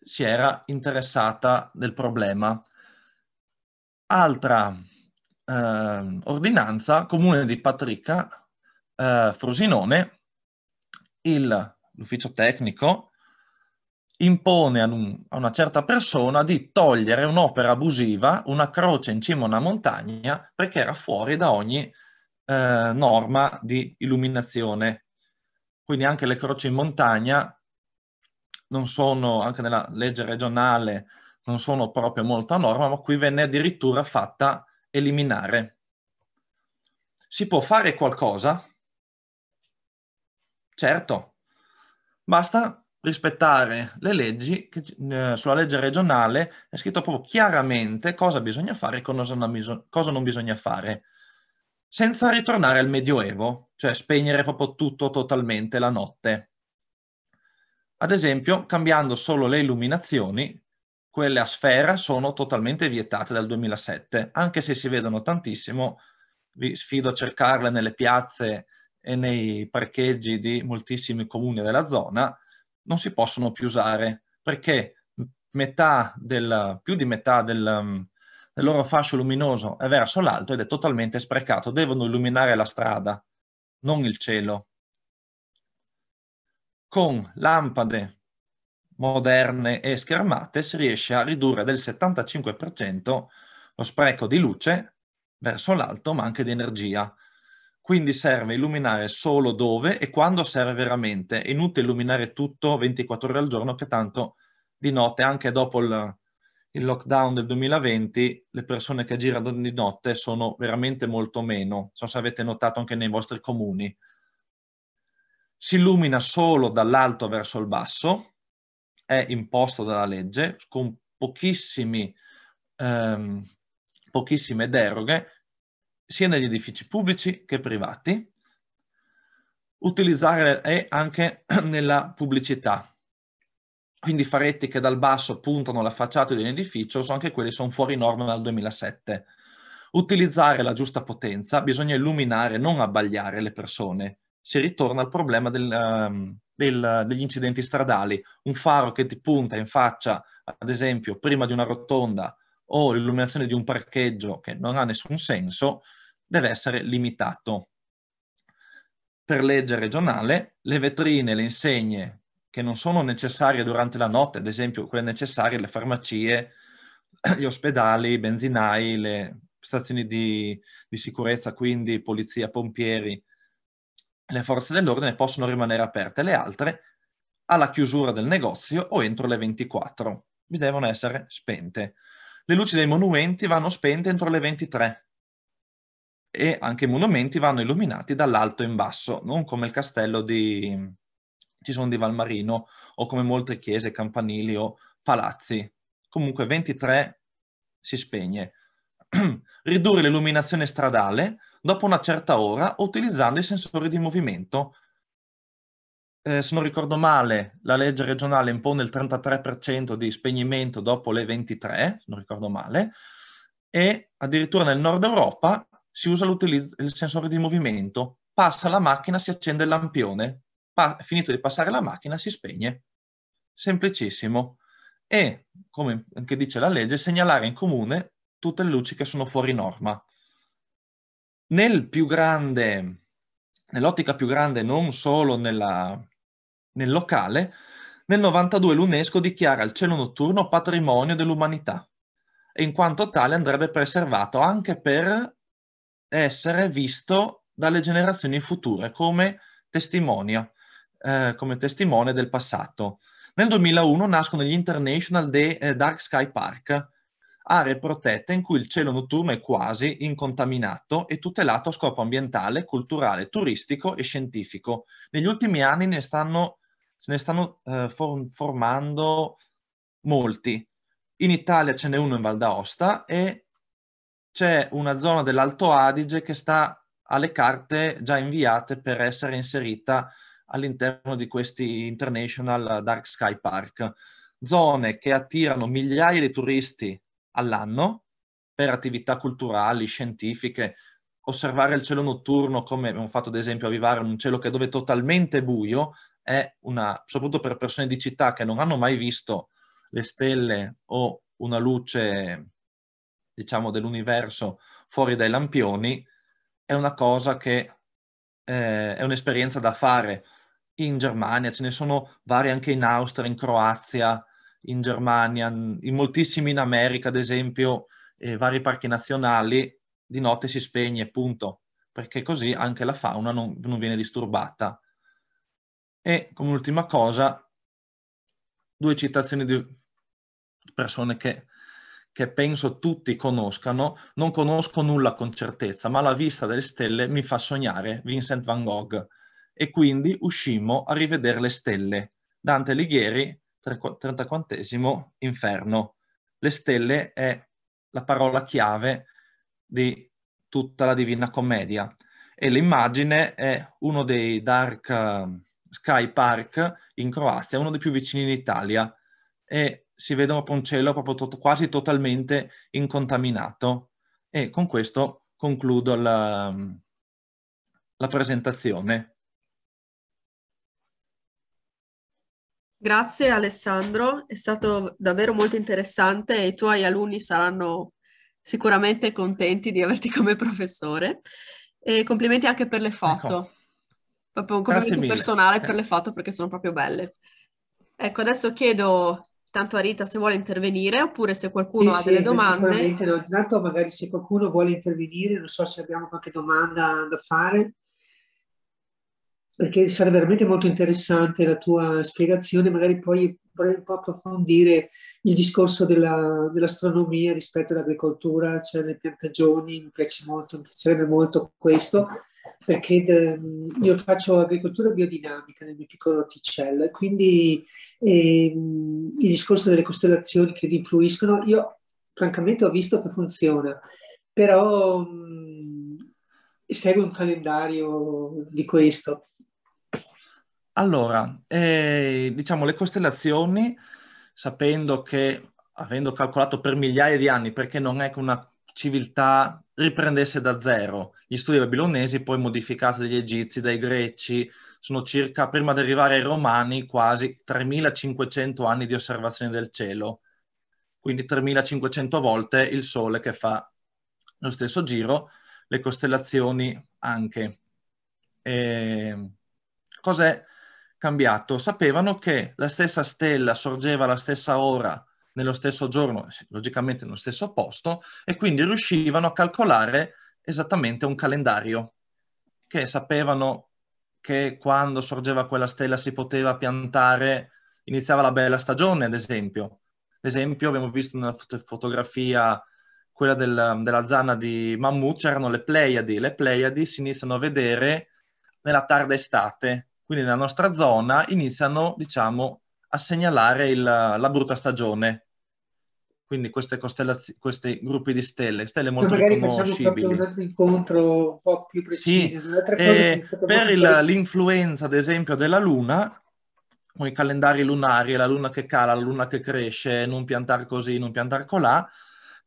si era interessata del problema. Altra eh, ordinanza, comune di Patricca, eh, Frosinone, l'ufficio tecnico impone ad un, a una certa persona di togliere un'opera abusiva, una croce in cima a una montagna, perché era fuori da ogni eh, norma di illuminazione. Quindi anche le croci in montagna non sono, anche nella legge regionale, non sono proprio molto a norma, ma qui venne addirittura fatta eliminare. Si può fare qualcosa? Certo, basta rispettare le leggi, che, eh, sulla legge regionale è scritto proprio chiaramente cosa bisogna fare e cosa cosa non bisogna fare, senza ritornare al Medioevo, cioè spegnere proprio tutto totalmente la notte. Ad esempio, cambiando solo le illuminazioni, quelle a sfera sono totalmente vietate dal 2007, anche se si vedono tantissimo, vi sfido a cercarle nelle piazze e nei parcheggi di moltissimi comuni della zona, non si possono più usare perché metà del, più di metà del, mm, del loro fascio luminoso è verso l'alto ed è totalmente sprecato. Devono illuminare la strada, non il cielo. Con lampade moderne e schermate si riesce a ridurre del 75% lo spreco di luce verso l'alto, ma anche di energia quindi serve illuminare solo dove e quando serve veramente. È inutile illuminare tutto 24 ore al giorno che tanto di notte, anche dopo il, il lockdown del 2020, le persone che girano di notte sono veramente molto meno. Non so se avete notato anche nei vostri comuni. Si illumina solo dall'alto verso il basso, è imposto dalla legge, con pochissimi, ehm, pochissime deroghe, sia negli edifici pubblici che privati, utilizzare è anche nella pubblicità. Quindi faretti che dal basso puntano la facciata di un edificio, sono anche quelli che sono fuori norma dal 2007. Utilizzare la giusta potenza, bisogna illuminare, non abbagliare le persone. Si ritorna al problema del, um, del, degli incidenti stradali. Un faro che ti punta in faccia, ad esempio, prima di una rotonda o l'illuminazione di un parcheggio che non ha nessun senso, deve essere limitato. Per legge regionale, le vetrine, le insegne che non sono necessarie durante la notte, ad esempio quelle necessarie le farmacie, gli ospedali, i benzinai, le stazioni di, di sicurezza, quindi polizia, pompieri, le forze dell'ordine possono rimanere aperte, le altre alla chiusura del negozio o entro le 24. Vi devono essere spente le luci dei monumenti vanno spente entro le 23 e anche i monumenti vanno illuminati dall'alto in basso, non come il castello di, ci di Valmarino o come molte chiese, campanili o palazzi. Comunque 23 si spegne. Ridurre l'illuminazione stradale dopo una certa ora utilizzando i sensori di movimento eh, se non ricordo male, la legge regionale impone il 33% di spegnimento dopo le 23, se non ricordo male, e addirittura nel nord Europa si usa il sensore di movimento, passa la macchina, si accende il lampione, pa- finito di passare la macchina si spegne. Semplicissimo. E, come anche dice la legge, segnalare in comune tutte le luci che sono fuori norma. Nel più grande, nell'ottica più grande, non solo nella, nel locale, nel 92 l'UNESCO dichiara il cielo notturno patrimonio dell'umanità e in quanto tale andrebbe preservato anche per essere visto dalle generazioni future come testimonia, eh, come testimone del passato. Nel 2001 nascono gli International Day, eh, Dark Sky Park, aree protette in cui il cielo notturno è quasi incontaminato e tutelato a scopo ambientale, culturale, turistico e scientifico. Negli ultimi anni ne stanno se ne stanno eh, form- formando molti. In Italia ce n'è uno in Val d'Aosta e c'è una zona dell'Alto Adige che sta alle carte già inviate per essere inserita all'interno di questi International Dark Sky Park, zone che attirano migliaia di turisti all'anno per attività culturali, scientifiche, osservare il cielo notturno, come abbiamo fatto ad esempio a Vivare, un cielo che dove è totalmente buio, è una, soprattutto per persone di città che non hanno mai visto le stelle o una luce, diciamo, dell'universo fuori dai lampioni, è una cosa che eh, è un'esperienza da fare in Germania, ce ne sono varie anche in Austria, in Croazia, in Germania, in moltissimi in America, ad esempio, eh, vari parchi nazionali, di notte si spegne, punto, perché così anche la fauna non, non viene disturbata e come ultima cosa, due citazioni di persone che, che penso tutti conoscano. Non conosco nulla con certezza, ma la vista delle stelle mi fa sognare Vincent van Gogh. E quindi uscimmo a rivedere le stelle. Dante Alighieri, 34 Inferno. Le stelle è la parola chiave di tutta la Divina Commedia e l'immagine è uno dei dark Sky Park in Croazia, uno dei più vicini in Italia, e si vede proprio un cielo proprio tot- quasi totalmente incontaminato. E con questo concludo la, la presentazione. Grazie Alessandro, è stato davvero molto interessante e i tuoi alunni saranno sicuramente contenti di averti come professore. E complimenti anche per le ecco. foto. Ecco proprio un come personale per eh. le foto perché sono proprio belle. Ecco, adesso chiedo tanto a Rita se vuole intervenire oppure se qualcuno sì, ha delle sì, domande. Sicuramente, no. Intanto magari se qualcuno vuole intervenire, non so se abbiamo qualche domanda da fare, perché sarebbe veramente molto interessante la tua spiegazione, magari poi vorrei un po' approfondire il discorso della, dell'astronomia rispetto all'agricoltura, cioè le piantagioni, mi piace molto, mi piacerebbe molto questo perché ehm, io faccio agricoltura biodinamica nel mio piccolo orticello e quindi ehm, il discorso delle costellazioni che ti influiscono, io francamente ho visto che funziona, però mh, seguo un calendario di questo. Allora, eh, diciamo le costellazioni, sapendo che avendo calcolato per migliaia di anni, perché non è che una civiltà riprendesse da zero, gli studi babilonesi, poi modificati dagli egizi, dai greci, sono circa, prima di arrivare ai romani, quasi 3500 anni di osservazione del cielo, quindi 3500 volte il Sole che fa lo stesso giro, le costellazioni anche. E... Ehm, cos'è cambiato? Sapevano che la stessa stella sorgeva alla stessa ora, nello stesso giorno, logicamente nello stesso posto, e quindi riuscivano a calcolare esattamente un calendario, che sapevano che quando sorgeva quella stella si poteva piantare, iniziava la bella stagione, ad esempio. Ad esempio, abbiamo visto nella fotografia quella del, della zanna di Mammut, c'erano le Pleiadi. Le Pleiadi si iniziano a vedere nella tarda estate, quindi nella nostra zona iniziano, diciamo, a segnalare il, la brutta stagione. Quindi queste costellaz- questi gruppi di stelle, stelle molto magari riconoscibili. Magari facciamo un altro incontro un po' più preciso. Sì, eh, per il, l'influenza, ad esempio, della Luna, con i calendari lunari, la Luna che cala, la Luna che cresce, non piantare così, non piantare colà,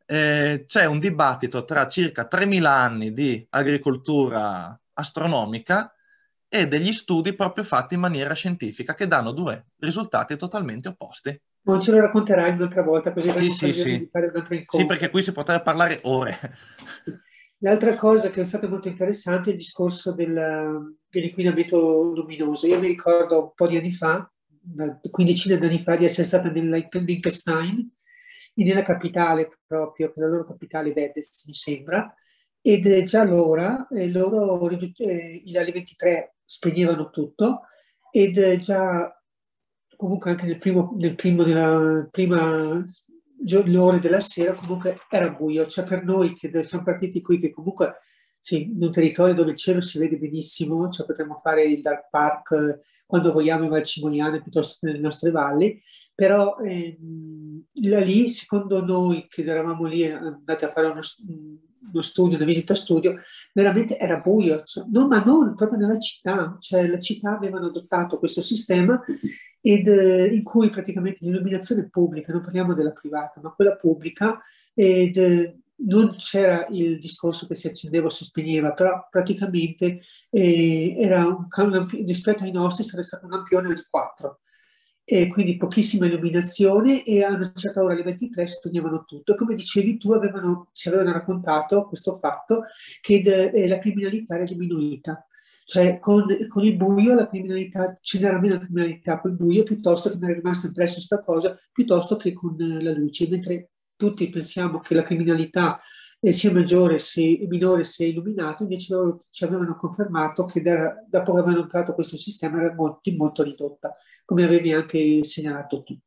eh, c'è un dibattito tra circa 3.000 anni di agricoltura astronomica e degli studi proprio fatti in maniera scientifica che danno due risultati totalmente opposti. Non ce lo racconterai un'altra volta, così sì, sì, sì. di fare un altro incontro. Sì, perché qui si potrebbe parlare ore. L'altra cosa che è stata molto interessante è il discorso del, dell'inquinamento luminoso. Io mi ricordo un po' di anni fa, una quindicina di anni fa, di essere stata nell'Inkestein, nella capitale proprio, che la loro capitale Vedez, mi sembra, ed già allora eh, loro eh, alle 23 spegnevano tutto ed già comunque anche nel primo, nel primo della prima le ore della sera comunque era buio, cioè per noi che siamo partiti qui che comunque sì, in un territorio dove il cielo si vede benissimo, cioè potremmo fare il dark park eh, quando vogliamo in Val Cimoniana piuttosto che nelle nostre valli, però ehm, là lì, secondo noi che eravamo lì andati a fare uno, uno studio, una visita studio, veramente era buio, cioè, no, ma non proprio nella città, cioè la città avevano adottato questo sistema ed, eh, in cui praticamente l'illuminazione pubblica, non parliamo della privata, ma quella pubblica, ed, eh, non c'era il discorso che si accendeva o si spegneva, però praticamente eh, era un, rispetto ai nostri sarebbe stato un ampione di 4. E quindi pochissima illuminazione e a una certa ora alle 23 spegnevano tutto. E come dicevi tu, avevano, ci avevano raccontato questo fatto che de, eh, la criminalità era diminuita. Cioè con, con il buio la criminalità, ce n'era meno criminalità col buio piuttosto che mi è rimasta impressa questa cosa, piuttosto che con la luce, mentre tutti pensiamo che la criminalità eh, sia maggiore se minore se illuminato, invece loro ci avevano confermato che da, da poco avevano entrato questo sistema era molto, molto ridotta, come avevi anche segnalato tu.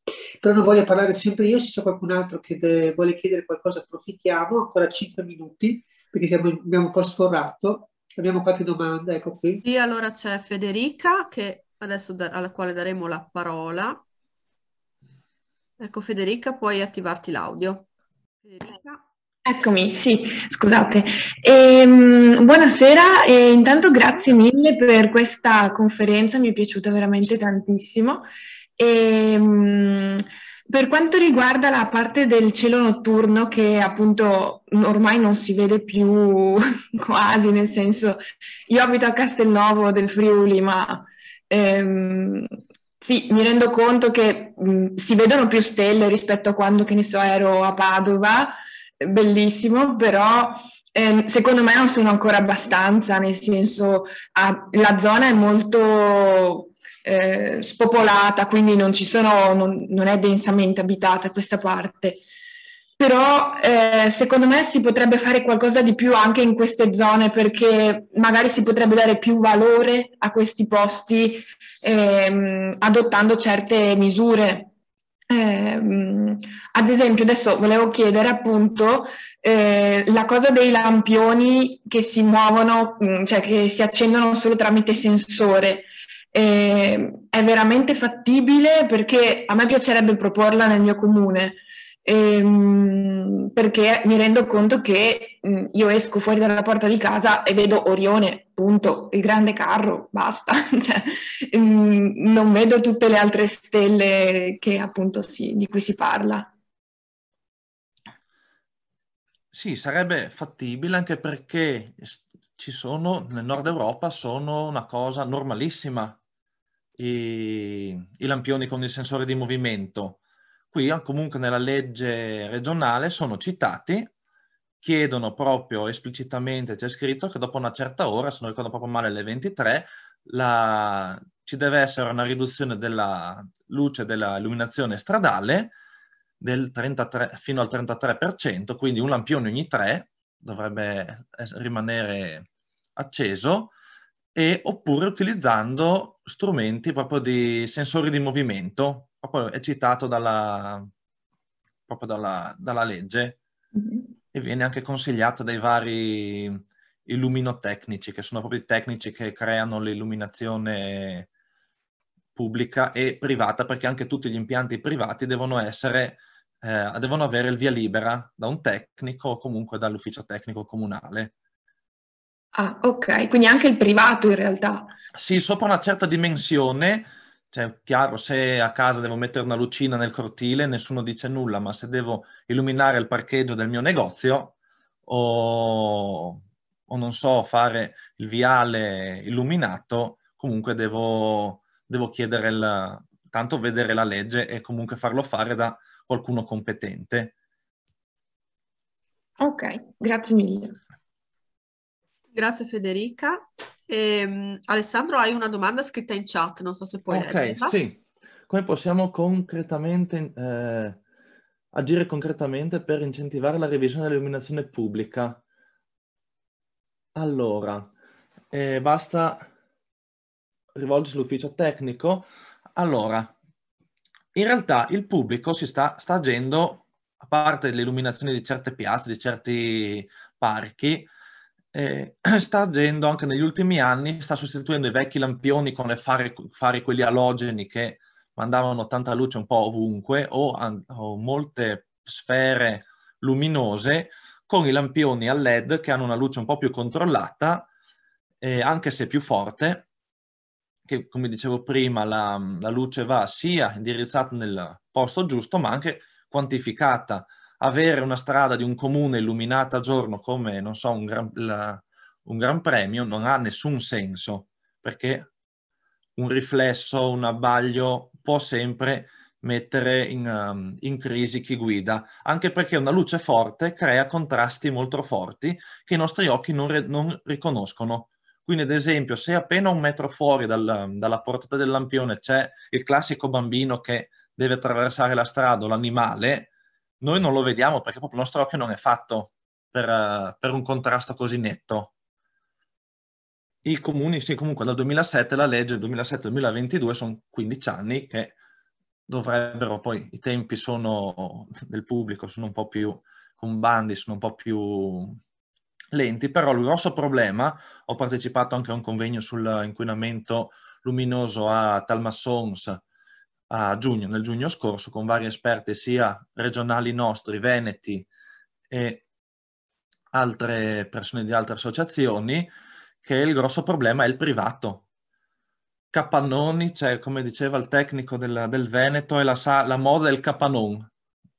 Però non voglio parlare sempre io, se c'è qualcun altro che de, vuole chiedere qualcosa approfittiamo, ancora 5 minuti, perché siamo, abbiamo un po' sforrato, Abbiamo qualche domanda, ecco qui. Sì, allora c'è Federica che adesso da- alla quale daremo la parola. Ecco Federica, puoi attivarti l'audio. Federica. Eccomi, sì, scusate. Ehm, buonasera e intanto grazie mille per questa conferenza, mi è piaciuta veramente tantissimo. Ehm, per quanto riguarda la parte del cielo notturno, che appunto ormai non si vede più quasi, nel senso, io abito a Castelnuovo del Friuli, ma ehm, sì, mi rendo conto che mh, si vedono più stelle rispetto a quando, che ne so, ero a Padova, bellissimo, però eh, secondo me non sono ancora abbastanza, nel senso, ah, la zona è molto eh, spopolata, quindi non, sono, non, non, è densamente abitata questa parte. Però eh, secondo me si potrebbe fare qualcosa di più anche in queste zone perché magari si potrebbe dare più valore a questi posti ehm, adottando certe misure. Eh, ad esempio, adesso volevo chiedere appunto eh, la cosa dei lampioni che si muovono, mm, cioè che si accendono solo tramite sensore eh, è veramente fattibile perché a me piacerebbe proporla nel mio comune. Ehm, perché mi rendo conto che mh, mm, io esco fuori dalla porta di casa e vedo Orione, punto, il grande carro, basta, cioè, mh, mm, non vedo tutte le altre stelle che, appunto, si, di cui si parla. Sì, sarebbe fattibile anche perché ci sono, nel nord Europa sono una cosa normalissima, i, i lampioni con il sensore di movimento. Qui ah, comunque nella legge regionale sono citati, chiedono proprio esplicitamente, c'è scritto che dopo una certa ora, se non ricordo proprio male le 23, la, ci deve essere una riduzione della luce della illuminazione stradale del 33, fino al 33%, quindi un lampione ogni tre dovrebbe rimanere acceso, e, oppure utilizzando strumenti proprio di sensori di movimento, proprio è citato dalla, proprio dalla, dalla legge mm-hmm. e viene anche consigliato dai vari illuminotecnici, che sono proprio i tecnici che creano l'illuminazione pubblica e privata, perché anche tutti gli impianti privati devono essere eh, devono avere il via libera da un tecnico o comunque dall'ufficio tecnico comunale. Ah, ok, quindi anche il privato in realtà. Sì, sopra una certa dimensione, cioè chiaro, se a casa devo mettere una lucina nel cortile, nessuno dice nulla, ma se devo illuminare il parcheggio del mio negozio o, o non so, fare il viale illuminato, comunque devo, devo chiedere il, tanto vedere la legge e comunque farlo fare da qualcuno competente. Ok, grazie mille. Grazie Federica. E, ehm, Alessandro, hai una domanda scritta in chat, non so se puoi okay, leggerla. Ok, sì. Come possiamo concretamente, eh, agire concretamente per incentivare la revisione dell'illuminazione pubblica? Allora, eh, basta rivolgersi all'ufficio tecnico. Allora, in realtà il pubblico si sta, sta agendo, a parte l'illuminazione di certe piazze, di certi parchi, eh, sta agendo anche negli ultimi anni, sta sostituendo i vecchi lampioni con le fari, fare quelli alogeni che mandavano tanta luce un po' ovunque o, o molte sfere luminose con i lampioni a LED che hanno una luce un po' più controllata, eh, anche se più forte, che come dicevo prima la, la luce va sia indirizzata nel posto giusto ma anche quantificata avere una strada di un comune illuminata a giorno come, non so, un gran, la, un gran premio non ha nessun senso, perché un riflesso, un abbaglio può sempre mettere in, um, in, crisi chi guida, anche perché una luce forte crea contrasti molto forti che i nostri occhi non, re- non riconoscono. Quindi ad esempio se appena un metro fuori dal, um, dalla portata del lampione c'è il classico bambino che deve attraversare la strada o l'animale, noi non lo vediamo perché proprio il nostro occhio non è fatto per, eh, per un contrasto così netto. I comuni, sì, comunque dal 2007 la legge 2007-2022 sono 15 anni che dovrebbero, poi i tempi sono del pubblico, sono un po' più, con bandi sono un po' più lenti, però il grosso problema, ho partecipato anche a un convegno sull'inquinamento luminoso a Talma Sons a giugno, nel giugno scorso, con vari esperti sia regionali nostri, veneti e altre persone di altre associazioni, che il grosso problema è il privato. Capannoni, cioè, come diceva il tecnico del, del Veneto, è la, la, moda del capanon,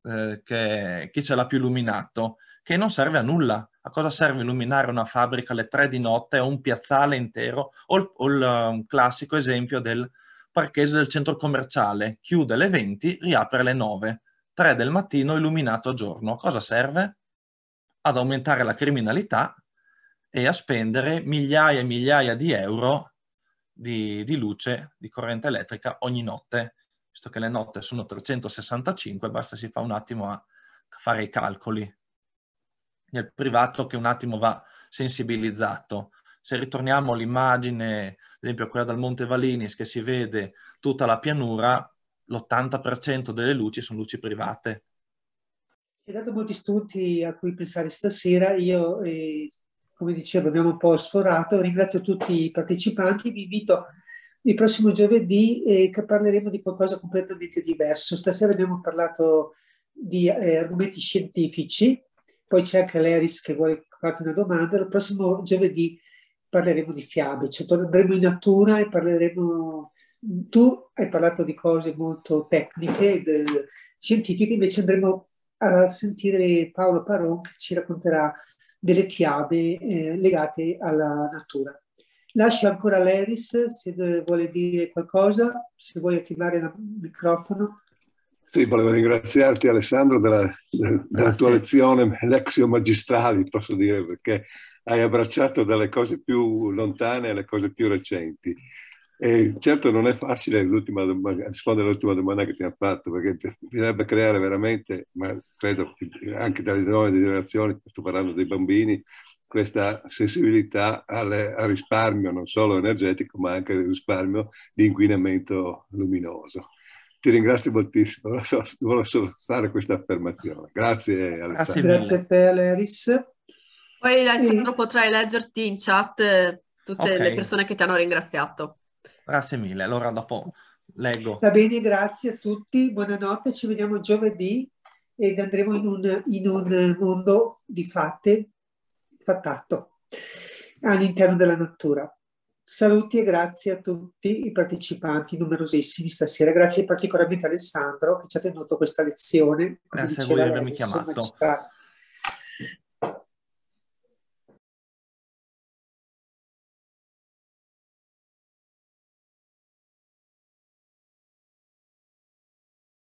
eh, che chi ce l'ha più illuminato, che non serve a nulla. A cosa serve illuminare una fabbrica alle tre di notte o un piazzale intero? O, il, o il um, classico esempio del parcheggio del centro commerciale, chiude alle 20, riapre alle 9, 3 del mattino illuminato a giorno. Cosa serve? Ad aumentare la criminalità e a spendere migliaia e migliaia di euro di, di luce, di corrente elettrica ogni notte, visto che le notte sono 365, basta si fa un attimo a fare i calcoli nel privato che un attimo va sensibilizzato. Se ritorniamo all'immagine, ad esempio quella dal Monte Valinis, che si vede tutta la pianura, l'80% delle luci sono luci private. Ci dato molti studi a cui pensare stasera. Io, eh, come dicevo, abbiamo un po' sforato. Ringrazio tutti i partecipanti. Vi invito il prossimo giovedì eh, che parleremo di qualcosa completamente diverso. Stasera abbiamo parlato di eh, argomenti scientifici, poi c'è anche l'Eris che vuole fare una domanda. Il prossimo giovedì parleremo di fiabe, cioè andremo in natura e parleremo... Tu hai parlato di cose molto tecniche, de... scientifiche, invece andremo a sentire Paolo Paron che ci racconterà delle fiabe eh, legate alla natura. Lascio ancora l'Eris se vuole dire qualcosa, se vuoi attivare il microfono. Sì, volevo ringraziarti Alessandro della, della tua lezione, lexio magistrali, posso dire, perché hai abbracciato dalle cose più lontane alle cose più recenti. E certo non è facile domanda, rispondere all'ultima domanda che ti ha fatto, perché bisognerebbe creare veramente, ma credo anche dalle nuove generazioni, sto parlando dei bambini, questa sensibilità alle, al risparmio non solo energetico, ma anche al risparmio di inquinamento luminoso. Ti ringrazio moltissimo, volevo solo fare questa affermazione. Grazie Alessandro. Grazie a te Aleris. Poi Alessandro sì. potrai leggerti in chat eh, tutte okay. le persone che ti hanno ringraziato. Grazie mille, allora dopo leggo. Va bene, grazie a tutti, buonanotte, ci vediamo giovedì ed andremo in un, in un eh, mondo di fatte, fattato, all'interno della natura. Saluti e grazie a tutti i partecipanti numerosissimi stasera. Grazie particolarmente a Alessandro che ci ha tenuto questa lezione. Grazie a voi per avermi chiamato. Magistrato.